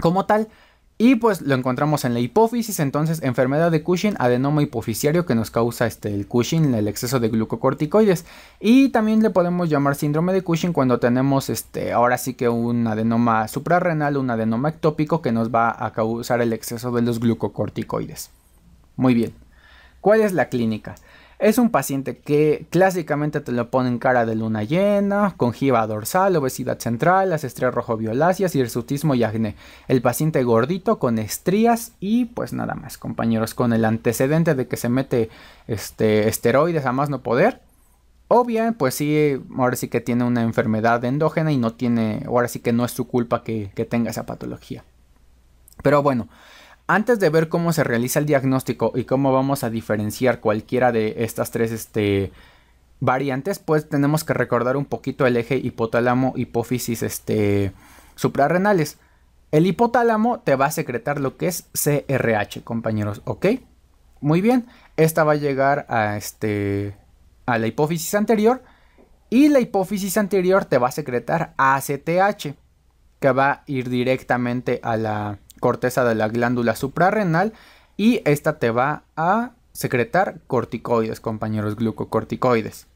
como tal. Y pues lo encontramos en la hipófisis, entonces enfermedad de Cushing, adenoma hipoficiario que nos causa este, el Cushing, el exceso de glucocorticoides. Y también le podemos llamar síndrome de Cushing cuando tenemos este, ahora sí que un adenoma suprarrenal, un adenoma ectópico que nos va a causar el exceso de los glucocorticoides. Muy bien. ¿Cuál es la clínica? Es un paciente que clásicamente te lo ponen cara de luna llena, jiba dorsal, obesidad central, las estrías rojo-violáceas, hirsutismo y acné. El paciente gordito con estrías y pues nada más, compañeros, con el antecedente de que se mete este, esteroides a más no poder. O bien, pues sí, ahora sí que tiene una enfermedad endógena y no tiene, ahora sí que no es su culpa que, que tenga esa patología. Pero bueno, antes de ver cómo se realiza el diagnóstico y cómo vamos a diferenciar cualquiera de estas tres este, variantes, pues tenemos que recordar un poquito el eje hipotálamo hipófisis este, suprarrenales. El hipotálamo te va a secretar lo que es CRH, compañeros, ¿ok? Muy bien, esta va a llegar a, este, a la hipófisis anterior y la hipófisis anterior te va a secretar ACTH, que va a ir directamente a la corteza de la glándula suprarrenal y esta te va a secretar corticoides, compañeros glucocorticoides.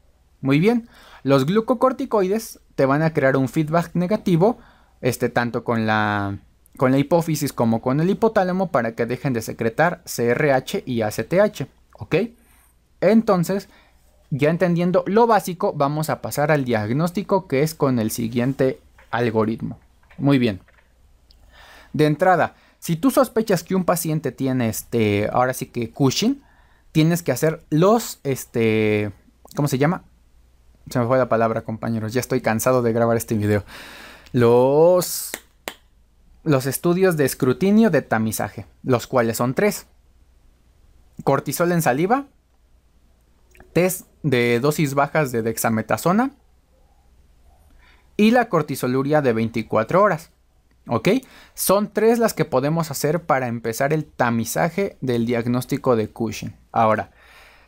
Muy bien, los glucocorticoides te van a crear un feedback negativo, este tanto con la con la hipófisis como con el hipotálamo para que dejen de secretar CRH y ACTH, ¿ok? Entonces, ya entendiendo lo básico, vamos a pasar al diagnóstico que es con el siguiente algoritmo. Muy bien. De entrada, si tú sospechas que un paciente tiene este, ahora sí que Cushing, tienes que hacer los, este, ¿cómo se llama? Se me fue la palabra, compañeros, ya estoy cansado de grabar este video. Los, los estudios de escrutinio de tamizaje, los cuales son tres. Cortisol en saliva, test de dosis bajas de dexametasona y la cortisoluria de 24 horas. ¿Ok? Son tres las que podemos hacer para empezar el tamizaje del diagnóstico de Cushing. Ahora,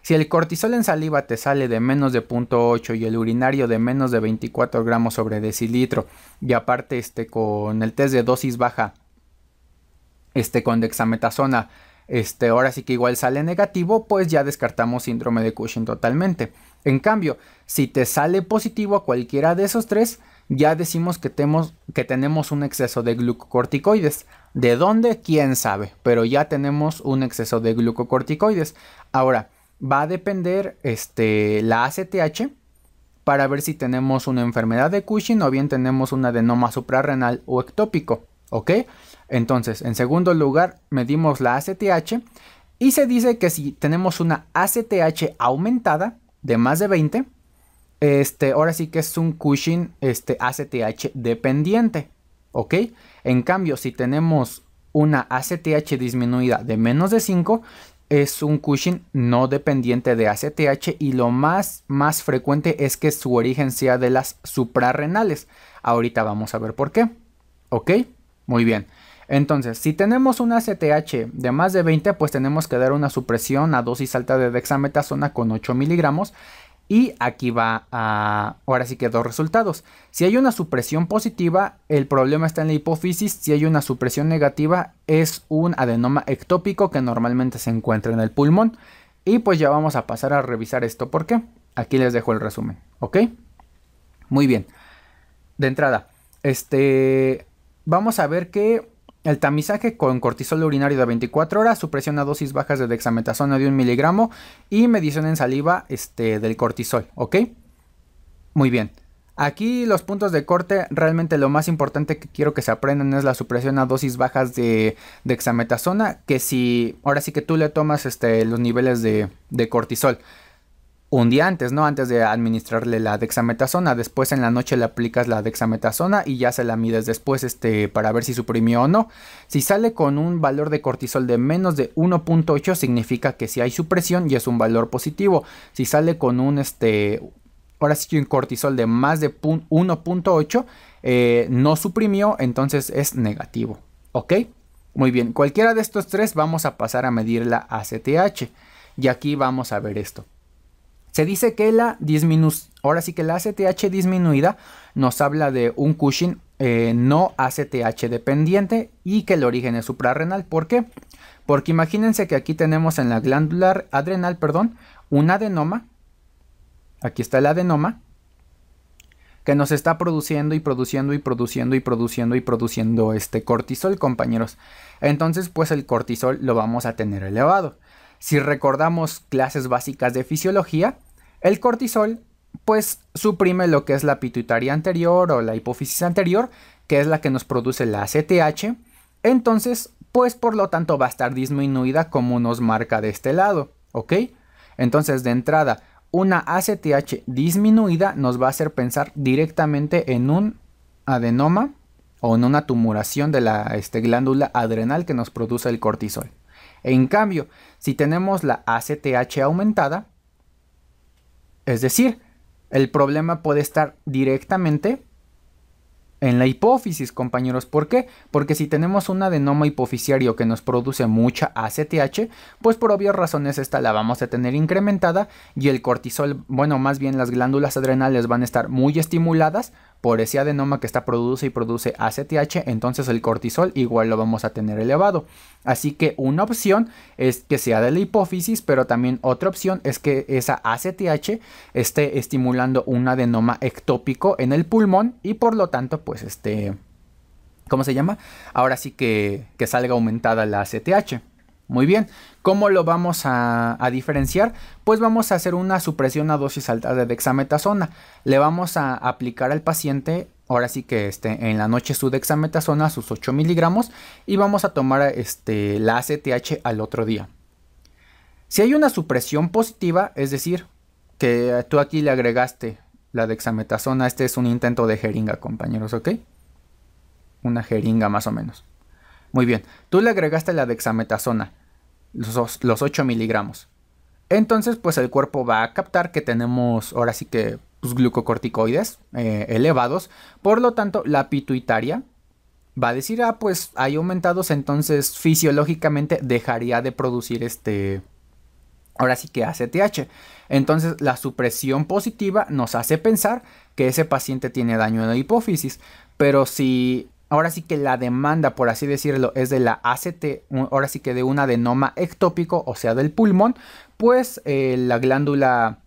si el cortisol en saliva te sale de menos de 0.8 y el urinario de menos de 24 gramos sobre decilitro y aparte este, con el test de dosis baja, este, con dexametasona, este, ahora sí que igual sale negativo, pues ya descartamos síndrome de Cushing totalmente. En cambio, si te sale positivo a cualquiera de esos tres, ya decimos que, que tenemos un exceso de glucocorticoides. ¿De dónde? ¿Quién sabe? Pero ya tenemos un exceso de glucocorticoides. Ahora, va a depender este, la ACTH para ver si tenemos una enfermedad de Cushing o bien tenemos una adenoma suprarrenal o ectópico. ¿Ok? Entonces, en segundo lugar, medimos la ACTH y se dice que si tenemos una ACTH aumentada de más de 20, este, ahora sí que es un Cushing este, ACTH dependiente. ¿Ok? En cambio, si tenemos una ACTH disminuida de menos de 5, es un Cushing no dependiente de ACTH y lo más, más frecuente es que su origen sea de las suprarrenales. Ahorita vamos a ver por qué. ¿Ok? Muy bien. Entonces, si tenemos una ACTH de más de 20, pues tenemos que dar una supresión a dosis alta de dexametasona con 8 miligramos y aquí va a, ah, ahora sí que dos resultados. Si hay una supresión positiva, el problema está en la hipófisis. Si hay una supresión negativa, es un adenoma ectópico que normalmente se encuentra en el pulmón. Y pues ya vamos a pasar a revisar esto. ¿Por qué? Aquí les dejo el resumen. ¿Ok? Muy bien. De entrada, este, vamos a ver que el tamizaje con cortisol urinario de 24 horas, supresión a dosis bajas de dexametasona de 1 miligramo y medición en saliva este, del cortisol, ¿ok? Muy bien. Aquí los puntos de corte, realmente lo más importante que quiero que se aprendan es la supresión a dosis bajas de dexametasona, que si ahora sí que tú le tomas este, los niveles de, de cortisol un día antes, ¿no? Antes de administrarle la dexametasona. Después en la noche le aplicas la dexametasona y ya se la mides después este, para ver si suprimió o no. Si sale con un valor de cortisol de menos de 1.8 significa que si hay supresión y es un valor positivo. Si sale con un, este, ahora sí un cortisol de más de 1.8 eh, no suprimió, entonces es negativo. ¿Ok? Muy bien, cualquiera de estos tres vamos a pasar a medir la ACTH. Y aquí vamos a ver esto. Se dice que la disminución, ahora sí que la ACTH disminuida nos habla de un Cushing eh, no ACTH dependiente y que el origen es suprarrenal. ¿Por qué? Porque imagínense que aquí tenemos en la glándula adrenal, perdón, un adenoma. Aquí está el adenoma que nos está produciendo y produciendo y produciendo y produciendo y produciendo este cortisol, compañeros. Entonces, pues el cortisol lo vamos a tener elevado. Si recordamos clases básicas de fisiología, el cortisol pues suprime lo que es la pituitaria anterior o la hipófisis anterior, que es la que nos produce la ACTH, entonces pues por lo tanto va a estar disminuida como nos marca de este lado, ¿ok? Entonces de entrada, una ACTH disminuida nos va a hacer pensar directamente en un adenoma o en una tumoración de la este, glándula adrenal que nos produce el cortisol. En cambio, si tenemos la ACTH aumentada, es decir, el problema puede estar directamente en la hipófisis, compañeros. ¿Por qué? Porque si tenemos un adenoma hipofisiario que nos produce mucha ACTH, pues por obvias razones esta la vamos a tener incrementada y el cortisol, bueno, más bien las glándulas adrenales van a estar muy estimuladas, por ese adenoma que está produce y produce ACTH, entonces el cortisol igual lo vamos a tener elevado. Así que una opción es que sea de la hipófisis, pero también otra opción es que esa ACTH esté estimulando un adenoma ectópico en el pulmón y por lo tanto pues este... ¿Cómo se llama? Ahora sí que, salga aumentada la ACTH. Muy bien, ¿cómo lo vamos a, diferenciar? Pues vamos a hacer una supresión a dosis alta de dexametasona. Le vamos a aplicar al paciente, ahora sí que esté en la noche su dexametasona, sus 8 miligramos, y vamos a tomar este, la ACTH al otro día. Si hay una supresión positiva, es decir, que tú aquí le agregaste la dexametasona, este es un intento de jeringa, compañeros, ¿ok? Una jeringa más o menos. Muy bien, tú le agregaste la dexametasona los, 8 miligramos. Entonces, pues el cuerpo va a captar que tenemos ahora sí que pues, glucocorticoides eh, elevados. Por lo tanto, la pituitaria va a decir, ah, pues hay aumentados, entonces fisiológicamente dejaría de producir este... Ahora sí que ACTH. Entonces la supresión positiva nos hace pensar que ese paciente tiene daño en la hipófisis. Pero si ahora sí que la demanda, por así decirlo, es de la ACT, ahora sí que de un adenoma ectópico, o sea, del pulmón, pues eh, la glándula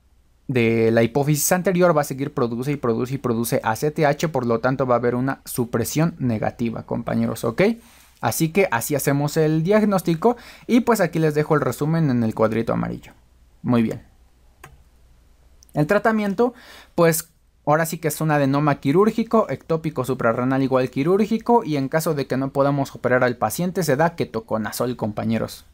de la hipófisis anterior va a seguir produce y produce y produce ACTH, por lo tanto va a haber una supresión negativa, compañeros, ¿ok? Así que así hacemos el diagnóstico y pues aquí les dejo el resumen en el cuadrito amarillo. Muy bien. El tratamiento, pues Ahora sí que es un adenoma quirúrgico, ectópico suprarrenal igual quirúrgico y en caso de que no podamos operar al paciente se da ketoconazol compañeros.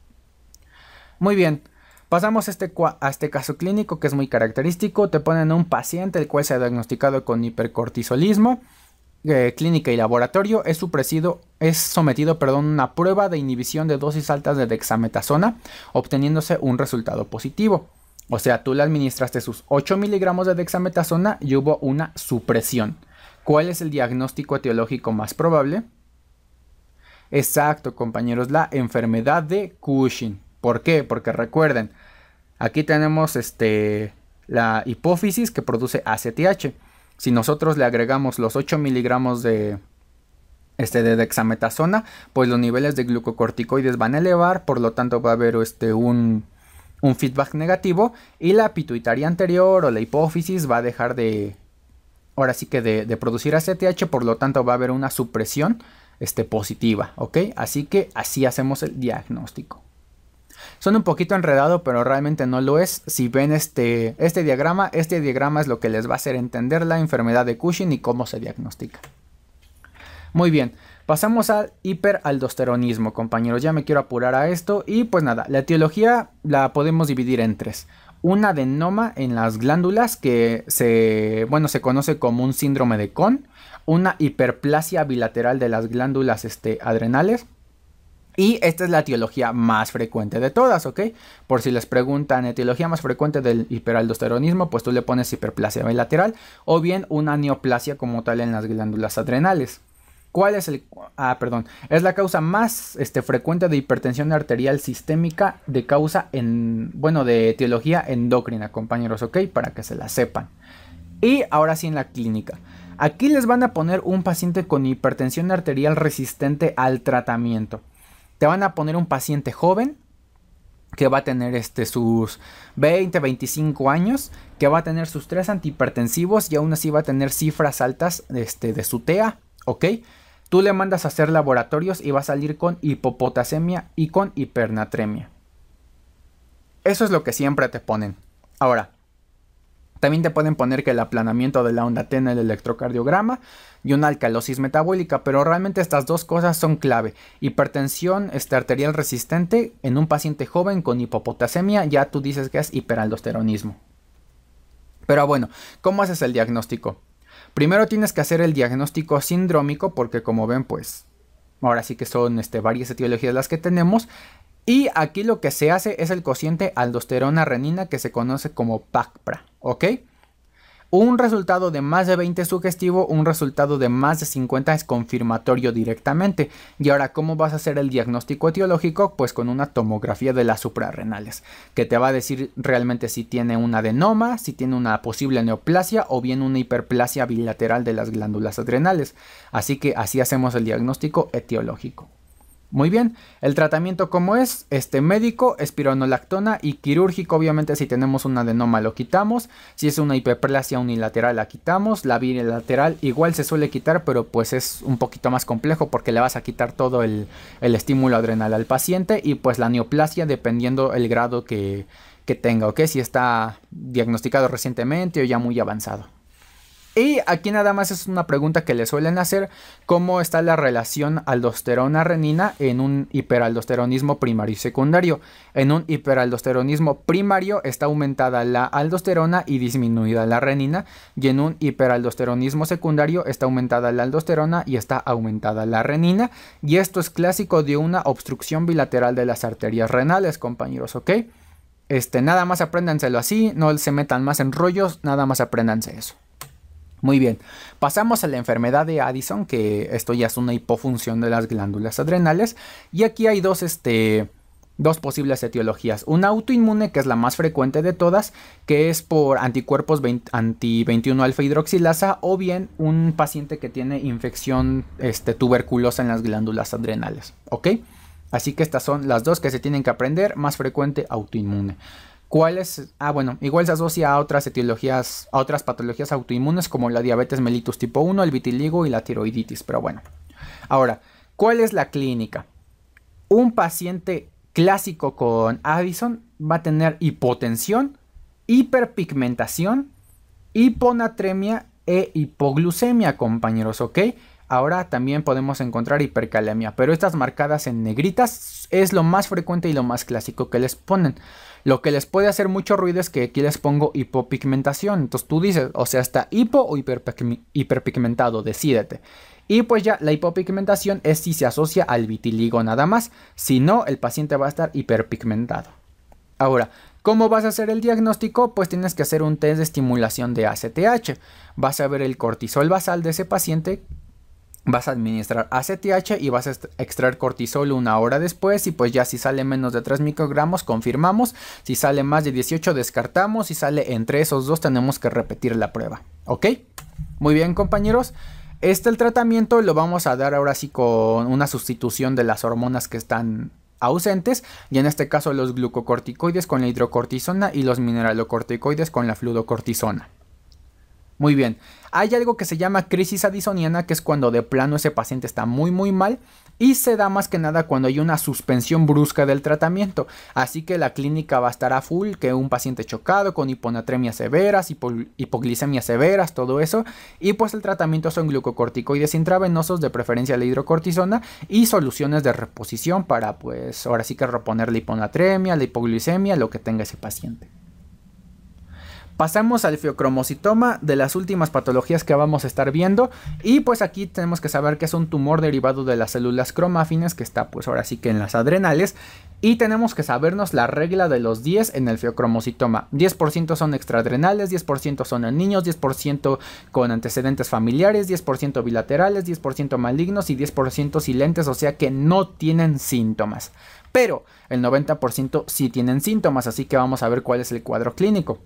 Muy bien, pasamos este a este, caso clínico que es muy característico, te ponen a un paciente el cual se ha diagnosticado con hipercortisolismo, eh, clínica y laboratorio, es, supresido, es sometido a una prueba de inhibición de dosis altas de dexametasona, obteniéndose un resultado positivo. O sea, tú le administraste sus 8 miligramos de dexametasona y hubo una supresión. ¿Cuál es el diagnóstico etiológico más probable? Exacto, compañeros, la enfermedad de Cushing. ¿Por qué? Porque recuerden, aquí tenemos este, la hipófisis que produce ACTH. Si nosotros le agregamos los 8 miligramos de, este, de dexametasona, pues los niveles de glucocorticoides van a elevar, por lo tanto va a haber este, un un feedback negativo y la pituitaria anterior o la hipófisis va a dejar de, ahora sí que de, producir ACTH, por lo tanto va a haber una supresión este, positiva, ¿ok? Así que así hacemos el diagnóstico. Son un poquito enredado, pero realmente no lo es. Si ven este, este diagrama, este diagrama es lo que les va a hacer entender la enfermedad de Cushing y cómo se diagnostica. Muy bien, Pasamos al hiperaldosteronismo, compañeros. Ya me quiero apurar a esto. Y pues nada, la etiología la podemos dividir en tres. Un adenoma en las glándulas que se, bueno, se conoce como un síndrome de Kohn. Una hiperplasia bilateral de las glándulas este, adrenales. Y esta es la etiología más frecuente de todas, ¿ok? Por si les preguntan etiología más frecuente del hiperaldosteronismo, pues tú le pones hiperplasia bilateral o bien una neoplasia como tal en las glándulas adrenales. ¿Cuál es el ah, perdón, es la causa más este, frecuente de hipertensión arterial sistémica de causa en bueno, de etiología endocrina, compañeros, ok, para que se la sepan. Y ahora sí en la clínica. Aquí les van a poner un paciente con hipertensión arterial resistente al tratamiento. Te van a poner un paciente joven que va a tener este, sus 20, 25 años, que va a tener sus tres antihipertensivos y aún así va a tener cifras altas este, de su TEA, ¿ok? Tú le mandas a hacer laboratorios y va a salir con hipopotasemia y con hipernatremia. Eso es lo que siempre te ponen. Ahora, también te pueden poner que el aplanamiento de la onda T en el electrocardiograma y una alcalosis metabólica, pero realmente estas dos cosas son clave. Hipertensión este, arterial resistente en un paciente joven con hipopotasemia, ya tú dices que es hiperaldosteronismo. Pero bueno, ¿cómo haces el diagnóstico? Primero tienes que hacer el diagnóstico sindrómico porque como ven pues ahora sí que son este, varias etiologías las que tenemos. Y aquí lo que se hace es el cociente aldosterona-renina que se conoce como PACPRA, ¿ok? Un resultado de más de 20 es sugestivo, un resultado de más de 50 es confirmatorio directamente. Y ahora, ¿cómo vas a hacer el diagnóstico etiológico? Pues con una tomografía de las suprarrenales, que te va a decir realmente si tiene un adenoma, si tiene una posible neoplasia o bien una hiperplasia bilateral de las glándulas adrenales. Así que así hacemos el diagnóstico etiológico. Muy bien, el tratamiento como es, este médico, espironolactona y quirúrgico, obviamente si tenemos un adenoma lo quitamos, si es una hiperplasia unilateral la quitamos, la bilateral igual se suele quitar, pero pues es un poquito más complejo porque le vas a quitar todo el, estímulo adrenal al paciente y pues la neoplasia dependiendo el grado que, que tenga, ¿ok? Si está diagnosticado recientemente o ya muy avanzado. Y aquí nada más es una pregunta que le suelen hacer, ¿cómo está la relación aldosterona-renina en un hiperaldosteronismo primario y secundario? En un hiperaldosteronismo primario está aumentada la aldosterona y disminuida la renina, y en un hiperaldosteronismo secundario está aumentada la aldosterona y está aumentada la renina, y esto es clásico de una obstrucción bilateral de las arterias renales, compañeros, ¿ok? Este, nada más apréndanselo así, no se metan más en rollos, nada más apréndanse eso. Muy bien, pasamos a la enfermedad de Addison, que esto ya es una hipofunción de las glándulas adrenales. Y aquí hay dos, este, dos posibles etiologías. Una autoinmune, que es la más frecuente de todas, que es por anticuerpos anti-21 alfa hidroxilasa, o bien un paciente que tiene infección este, tuberculosa en las glándulas adrenales. Así que estas son las dos que se tienen que aprender, más frecuente autoinmune es? Ah, bueno, igual se asocia a otras etiologías, a otras patologías autoinmunes como la diabetes mellitus tipo 1, el vitiligo y la tiroiditis, pero bueno. Ahora, ¿cuál es la clínica? Un paciente clásico con Addison va a tener hipotensión, hiperpigmentación, hiponatremia e hipoglucemia, compañeros, ¿ok? Ahora también podemos encontrar hipercalemia, pero estas marcadas en negritas es lo más frecuente y lo más clásico que les ponen. Lo que les puede hacer mucho ruido es que aquí les pongo hipopigmentación. Entonces tú dices, o sea, está hipo o hiperpigmentado, decídete. Y pues ya la hipopigmentación es si se asocia al vitiligo nada más. Si no, el paciente va a estar hiperpigmentado. Ahora, ¿cómo vas a hacer el diagnóstico? Pues tienes que hacer un test de estimulación de ACTH. Vas a ver el cortisol basal de ese paciente vas a administrar ACTH y vas a extraer cortisol una hora después y pues ya si sale menos de 3 microgramos confirmamos, si sale más de 18 descartamos, si sale entre esos dos tenemos que repetir la prueba, ¿ok? Muy bien compañeros, este el tratamiento lo vamos a dar ahora sí con una sustitución de las hormonas que están ausentes y en este caso los glucocorticoides con la hidrocortisona y los mineralocorticoides con la fludocortisona. Muy bien. Hay algo que se llama crisis adisoniana, que es cuando de plano ese paciente está muy muy mal y se da más que nada cuando hay una suspensión brusca del tratamiento. Así que la clínica va a estar a full, que un paciente chocado con hiponatremia severas, hipoglicemia hipoglicemias severas, todo eso. Y pues el tratamiento son glucocorticoides intravenosos, de preferencia la hidrocortisona, y soluciones de reposición para pues ahora sí que reponer la hiponatremia, la hipoglicemia, lo que tenga ese paciente pasamos al fiocromocitoma de las últimas patologías que vamos a estar viendo y pues aquí tenemos que saber que es un tumor derivado de las células cromáfinas que está pues ahora sí que en las adrenales y tenemos que sabernos la regla de los 10 en el fiocromocitoma. 10% son extraadrenales, 10% son en niños, 10% con antecedentes familiares, 10% bilaterales, 10% malignos y 10% silentes, o sea que no tienen síntomas. Pero el 90% sí tienen síntomas, así que vamos a ver cuál es el cuadro clínico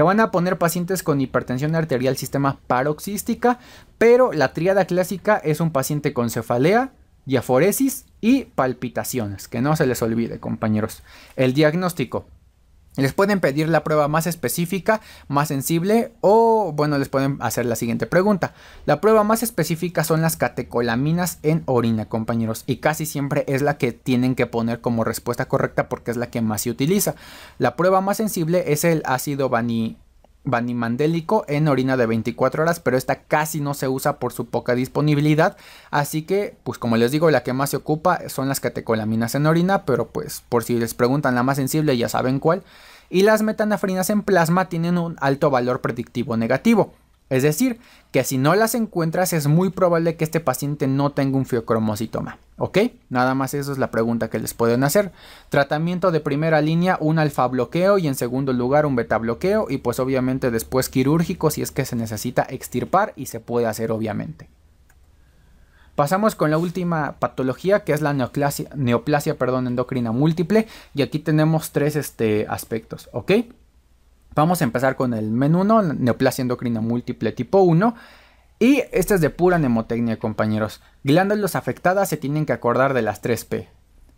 le van a poner pacientes con hipertensión arterial sistema paroxística, pero la triada clásica es un paciente con cefalea, diaforesis y palpitaciones, que no se les olvide, compañeros. El diagnóstico, les pueden pedir la prueba más específica, más sensible o, bueno, les pueden hacer la siguiente pregunta. La prueba más específica son las catecolaminas en orina, compañeros, y casi siempre es la que tienen que poner como respuesta correcta porque es la que más se utiliza. La prueba más sensible es el ácido vaní vanimandélico en orina de 24 horas, pero esta casi no se usa por su poca disponibilidad, así que pues como les digo, la que más se ocupa son las catecolaminas en orina, pero pues por si les preguntan la más sensible ya saben cuál, y las metanafrinas en plasma tienen un alto valor predictivo negativo. Es decir, que si no las encuentras es muy probable que este paciente no tenga un fiocromocitoma. ¿Ok? Nada más eso es la pregunta que les pueden hacer. Tratamiento de primera línea, un alfa bloqueo y en segundo lugar un beta bloqueo y pues obviamente después quirúrgico si es que se necesita extirpar y se puede hacer obviamente. Pasamos con la última patología que es la neoplasia, neoplasia perdón, endocrina múltiple y aquí tenemos tres este, aspectos. ¿Ok? Vamos a empezar con el MEN 1, neoplasia endocrina múltiple tipo 1. Y esta es de pura nemotecnia, compañeros. Glándulas afectadas se tienen que acordar de las 3P.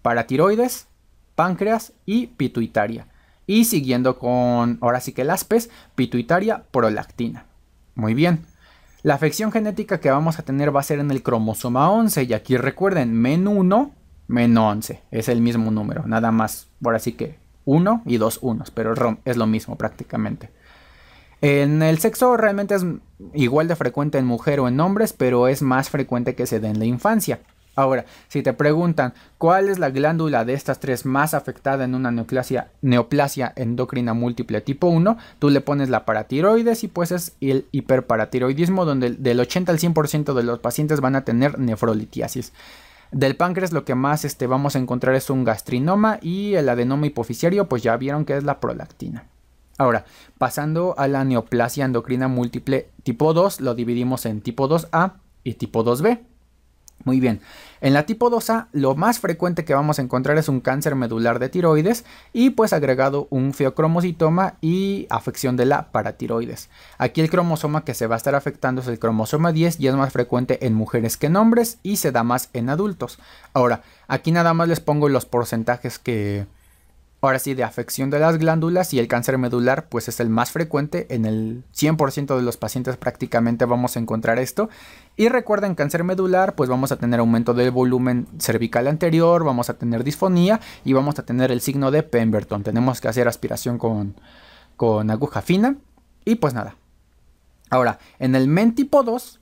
Paratiroides, páncreas y pituitaria. Y siguiendo con, ahora sí que las P's, pituitaria, prolactina. Muy bien. La afección genética que vamos a tener va a ser en el cromosoma 11. Y aquí recuerden, MEN 1, MEN 11. Es el mismo número, nada más. Ahora sí que 1 y 2 unos, pero es lo mismo prácticamente. En el sexo realmente es igual de frecuente en mujer o en hombres, pero es más frecuente que se dé en la infancia. Ahora, si te preguntan cuál es la glándula de estas tres más afectada en una neoplasia, neoplasia endocrina múltiple tipo 1, tú le pones la paratiroides y pues es el hiperparatiroidismo donde del 80 al 100% de los pacientes van a tener nefrolitiasis. Del páncreas lo que más este, vamos a encontrar es un gastrinoma y el adenoma hipoficiario pues ya vieron que es la prolactina. Ahora, pasando a la neoplasia endocrina múltiple tipo 2, lo dividimos en tipo 2A y tipo 2B. Muy bien, en la tipo 2A lo más frecuente que vamos a encontrar es un cáncer medular de tiroides y pues agregado un feocromocitoma y afección de la paratiroides. Aquí el cromosoma que se va a estar afectando es el cromosoma 10 y es más frecuente en mujeres que en hombres y se da más en adultos. Ahora, aquí nada más les pongo los porcentajes que, Ahora sí, de afección de las glándulas y el cáncer medular, pues es el más frecuente. En el 100% de los pacientes prácticamente vamos a encontrar esto. Y recuerden, cáncer medular, pues vamos a tener aumento del volumen cervical anterior, vamos a tener disfonía y vamos a tener el signo de Pemberton. Tenemos que hacer aspiración con, aguja fina y pues nada. Ahora, en el MEN tipo 2,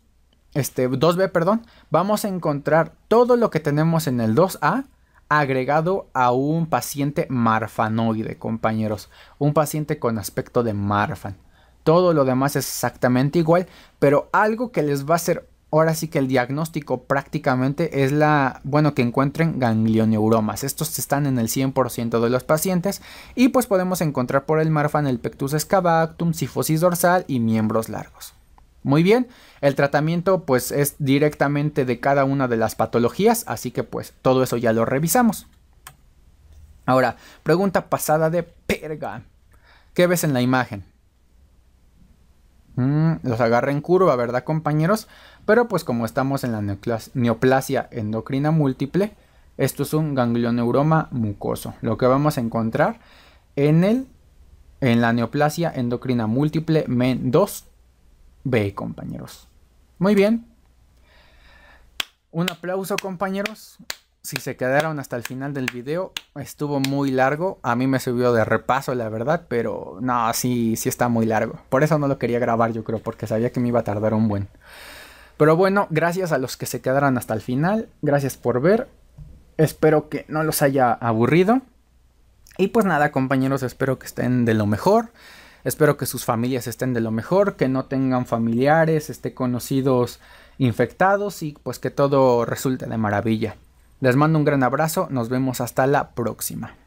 este 2B, perdón, vamos a encontrar todo lo que tenemos en el 2A agregado a un paciente marfanoide, compañeros. Un paciente con aspecto de marfan. Todo lo demás es exactamente igual, pero algo que les va a hacer ahora sí que el diagnóstico prácticamente es la, bueno, que encuentren ganglioneuromas. Estos están en el 100% de los pacientes y pues podemos encontrar por el marfan el pectus excavatum, sifosis dorsal y miembros largos. Muy bien, el tratamiento pues es directamente de cada una de las patologías, así que pues todo eso ya lo revisamos. Ahora, pregunta pasada de perga. ¿Qué ves en la imagen? Mm, los agarra en curva, ¿verdad compañeros? Pero pues como estamos en la neoplasia endocrina múltiple, esto es un ganglioneuroma mucoso. Lo que vamos a encontrar en, el, en la neoplasia endocrina múltiple MEN2 B, compañeros. Muy bien. Un aplauso, compañeros. Si se quedaron hasta el final del video, estuvo muy largo. A mí me subió de repaso, la verdad, pero no, sí, sí está muy largo. Por eso no lo quería grabar, yo creo, porque sabía que me iba a tardar un buen. Pero bueno, gracias a los que se quedaron hasta el final. Gracias por ver. Espero que no los haya aburrido. Y pues nada, compañeros, espero que estén de lo mejor. Espero que sus familias estén de lo mejor, que no tengan familiares, estén conocidos infectados y pues que todo resulte de maravilla. Les mando un gran abrazo, nos vemos hasta la próxima.